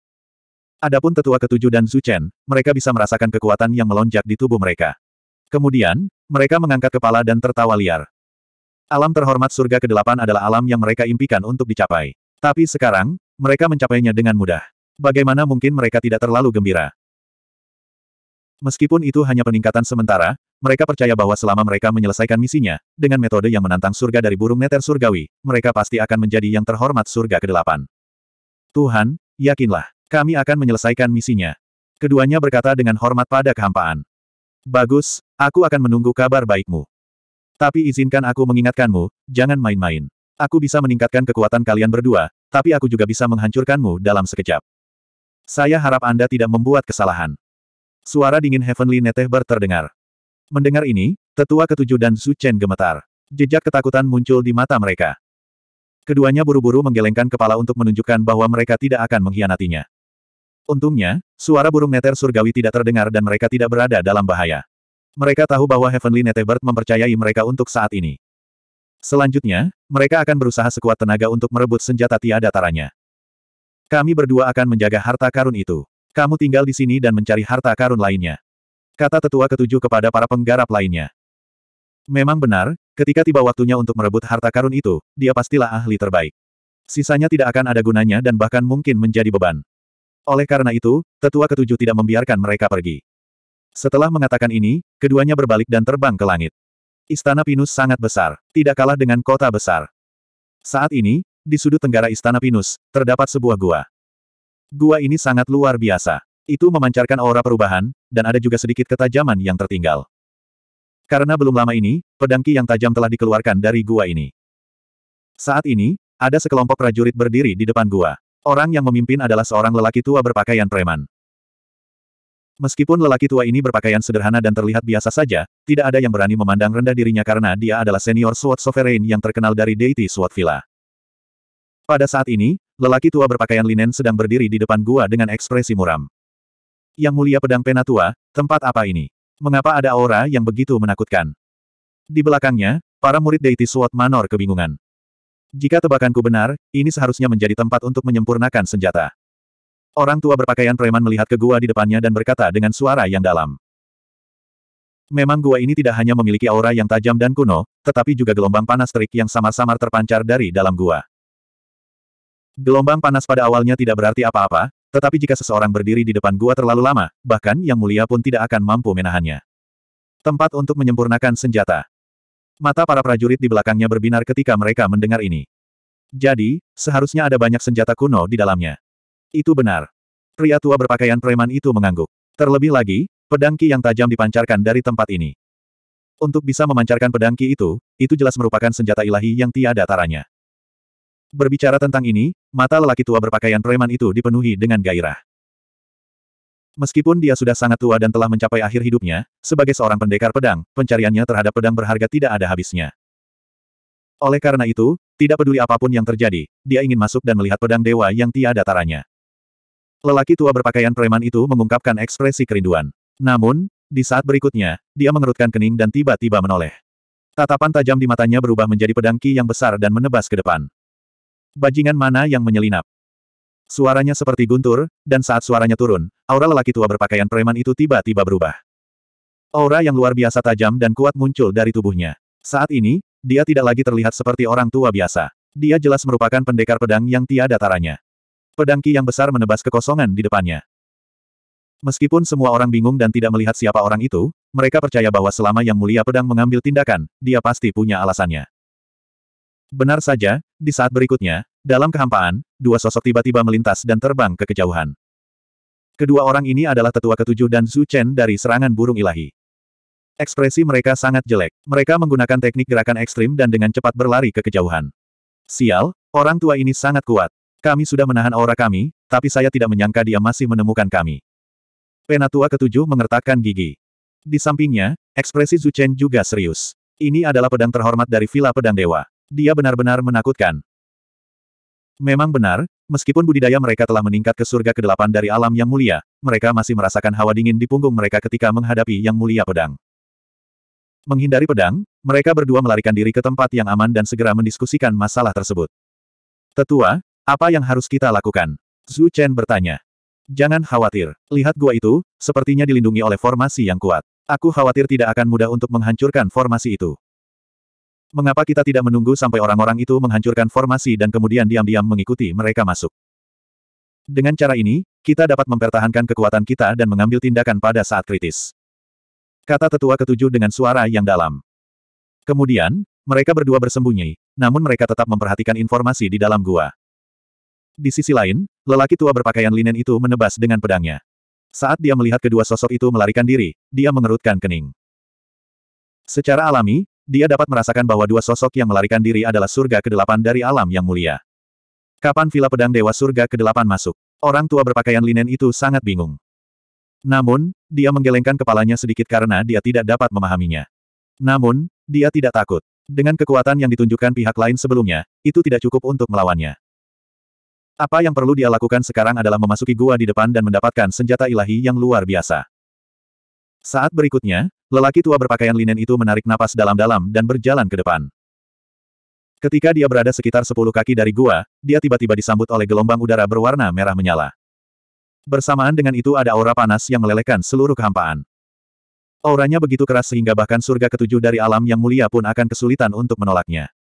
Adapun tetua ketujuh dan Zuchen, mereka bisa merasakan kekuatan yang melonjak di tubuh mereka. Kemudian, mereka mengangkat kepala dan tertawa liar. Alam terhormat surga ke-8 adalah alam yang mereka impikan untuk dicapai. Tapi sekarang, mereka mencapainya dengan mudah. Bagaimana mungkin mereka tidak terlalu gembira? Meskipun itu hanya peningkatan sementara, mereka percaya bahwa selama mereka menyelesaikan misinya, dengan metode yang menantang surga dari burung neter surgawi, mereka pasti akan menjadi yang terhormat surga ke-8. Tuhan, yakinlah, kami akan menyelesaikan misinya. Keduanya berkata dengan hormat pada kehampaan. Bagus, aku akan menunggu kabar baikmu. Tapi izinkan aku mengingatkanmu, jangan main-main. Aku bisa meningkatkan kekuatan kalian berdua, tapi aku juga bisa menghancurkanmu dalam sekejap. Saya harap Anda tidak membuat kesalahan. Suara dingin Heavenly Netehber terdengar. Mendengar ini, tetua ketujuh dan Su Chen gemetar. Jejak ketakutan muncul di mata mereka. Keduanya buru-buru menggelengkan kepala untuk menunjukkan bahwa mereka tidak akan mengkhianatinya. Untungnya, suara burung neter surgawi tidak terdengar dan mereka tidak berada dalam bahaya. Mereka tahu bahwa Heavenly Netebert mempercayai mereka untuk saat ini. Selanjutnya, mereka akan berusaha sekuat tenaga untuk merebut senjata tiada taranya. Kami berdua akan menjaga harta karun itu. Kamu tinggal di sini dan mencari harta karun lainnya. Kata tetua ketujuh kepada para penggarap lainnya. Memang benar, ketika tiba waktunya untuk merebut harta karun itu, dia pastilah ahli terbaik. Sisanya tidak akan ada gunanya dan bahkan mungkin menjadi beban. Oleh karena itu, tetua ketujuh tidak membiarkan mereka pergi. Setelah mengatakan ini, keduanya berbalik dan terbang ke langit. Istana Pinus sangat besar, tidak kalah dengan kota besar. Saat ini, di sudut tenggara Istana Pinus, terdapat sebuah gua. Gua ini sangat luar biasa. Itu memancarkan aura perubahan, dan ada juga sedikit ketajaman yang tertinggal. Karena belum lama ini, pedangki yang tajam telah dikeluarkan dari gua ini. Saat ini, ada sekelompok prajurit berdiri di depan gua. Orang yang memimpin adalah seorang lelaki tua berpakaian preman. Meskipun lelaki tua ini berpakaian sederhana dan terlihat biasa saja, tidak ada yang berani memandang rendah dirinya karena dia adalah senior Sword Sovereign yang terkenal dari deity Sword Villa. Pada saat ini, lelaki tua berpakaian linen sedang berdiri di depan gua dengan ekspresi muram. Yang mulia pedang penatua, tempat apa ini? Mengapa ada aura yang begitu menakutkan? Di belakangnya, para murid deity Sword Manor kebingungan. Jika tebakanku benar, ini seharusnya menjadi tempat untuk menyempurnakan senjata. Orang tua berpakaian preman melihat ke gua di depannya dan berkata dengan suara yang dalam. Memang gua ini tidak hanya memiliki aura yang tajam dan kuno, tetapi juga gelombang panas terik yang samar-samar terpancar dari dalam gua. Gelombang panas pada awalnya tidak berarti apa-apa, tetapi jika seseorang berdiri di depan gua terlalu lama, bahkan yang mulia pun tidak akan mampu menahannya. Tempat untuk menyempurnakan senjata. Mata para prajurit di belakangnya berbinar ketika mereka mendengar ini. Jadi, seharusnya ada banyak senjata kuno di dalamnya. Itu benar. Pria tua berpakaian preman itu mengangguk. Terlebih lagi, pedangki yang tajam dipancarkan dari tempat ini. Untuk bisa memancarkan pedangki itu, itu jelas merupakan senjata ilahi yang tiada taranya. Berbicara tentang ini, mata lelaki tua berpakaian preman itu dipenuhi dengan gairah. Meskipun dia sudah sangat tua dan telah mencapai akhir hidupnya, sebagai seorang pendekar pedang, pencariannya terhadap pedang berharga tidak ada habisnya. Oleh karena itu, tidak peduli apapun yang terjadi, dia ingin masuk dan melihat pedang dewa yang tiada taranya. Lelaki tua berpakaian preman itu mengungkapkan ekspresi kerinduan. Namun, di saat berikutnya, dia mengerutkan kening dan tiba-tiba menoleh. Tatapan tajam di matanya berubah menjadi pedangki yang besar dan menebas ke depan. Bajingan mana yang menyelinap? Suaranya seperti guntur, dan saat suaranya turun, aura lelaki tua berpakaian preman itu tiba-tiba berubah. Aura yang luar biasa tajam dan kuat muncul dari tubuhnya. Saat ini, dia tidak lagi terlihat seperti orang tua biasa. Dia jelas merupakan pendekar pedang yang tiada taranya. Pedangki yang besar menebas kekosongan di depannya. Meskipun semua orang bingung dan tidak melihat siapa orang itu, mereka percaya bahwa selama Yang Mulia Pedang mengambil tindakan, dia pasti punya alasannya. Benar saja, di saat berikutnya, dalam kehampaan, dua sosok tiba-tiba melintas dan terbang ke kejauhan. Kedua orang ini adalah tetua ketujuh dan Zhu Chen dari serangan burung ilahi. Ekspresi mereka sangat jelek. Mereka menggunakan teknik gerakan ekstrim dan dengan cepat berlari ke kejauhan. Sial, orang tua ini sangat kuat. Kami sudah menahan aura kami, tapi saya tidak menyangka dia masih menemukan kami. Penatua ketujuh mengertakkan gigi. Di sampingnya, ekspresi Zuchen juga serius. Ini adalah pedang terhormat dari Villa Pedang Dewa. Dia benar-benar menakutkan. Memang benar, meskipun budidaya mereka telah meningkat ke surga ke kedelapan dari alam yang mulia, mereka masih merasakan hawa dingin di punggung mereka ketika menghadapi yang mulia pedang. Menghindari pedang, mereka berdua melarikan diri ke tempat yang aman dan segera mendiskusikan masalah tersebut. Tetua, apa yang harus kita lakukan? Zhu Chen bertanya. Jangan khawatir. Lihat gua itu, sepertinya dilindungi oleh formasi yang kuat. Aku khawatir tidak akan mudah untuk menghancurkan formasi itu. Mengapa kita tidak menunggu sampai orang-orang itu menghancurkan formasi dan kemudian diam-diam mengikuti mereka masuk? Dengan cara ini, kita dapat mempertahankan kekuatan kita dan mengambil tindakan pada saat kritis. Kata tetua ketujuh dengan suara yang dalam. Kemudian, mereka berdua bersembunyi, namun mereka tetap memperhatikan informasi di dalam gua. Di sisi lain, lelaki tua berpakaian linen itu menebas dengan pedangnya. Saat dia melihat kedua sosok itu melarikan diri, dia mengerutkan kening. Secara alami, dia dapat merasakan bahwa dua sosok yang melarikan diri adalah surga ke delapan dari alam yang mulia. Kapan Vila Pedang Dewa Surga ke delapan masuk? Orang tua berpakaian linen itu sangat bingung. Namun, dia menggelengkan kepalanya sedikit karena dia tidak dapat memahaminya. Namun, dia tidak takut. Dengan kekuatan yang ditunjukkan pihak lain sebelumnya, itu tidak cukup untuk melawannya. Apa yang perlu dia lakukan sekarang adalah memasuki gua di depan dan mendapatkan senjata ilahi yang luar biasa. Saat berikutnya, lelaki tua berpakaian linen itu menarik napas dalam-dalam dan berjalan ke depan. Ketika dia berada sekitar sepuluh kaki dari gua, dia tiba-tiba disambut oleh gelombang udara berwarna merah menyala. Bersamaan dengan itu ada aura panas yang melelehkan seluruh kehampaan. Auranya begitu keras sehingga bahkan surga ketujuh dari alam yang mulia pun akan kesulitan untuk menolaknya.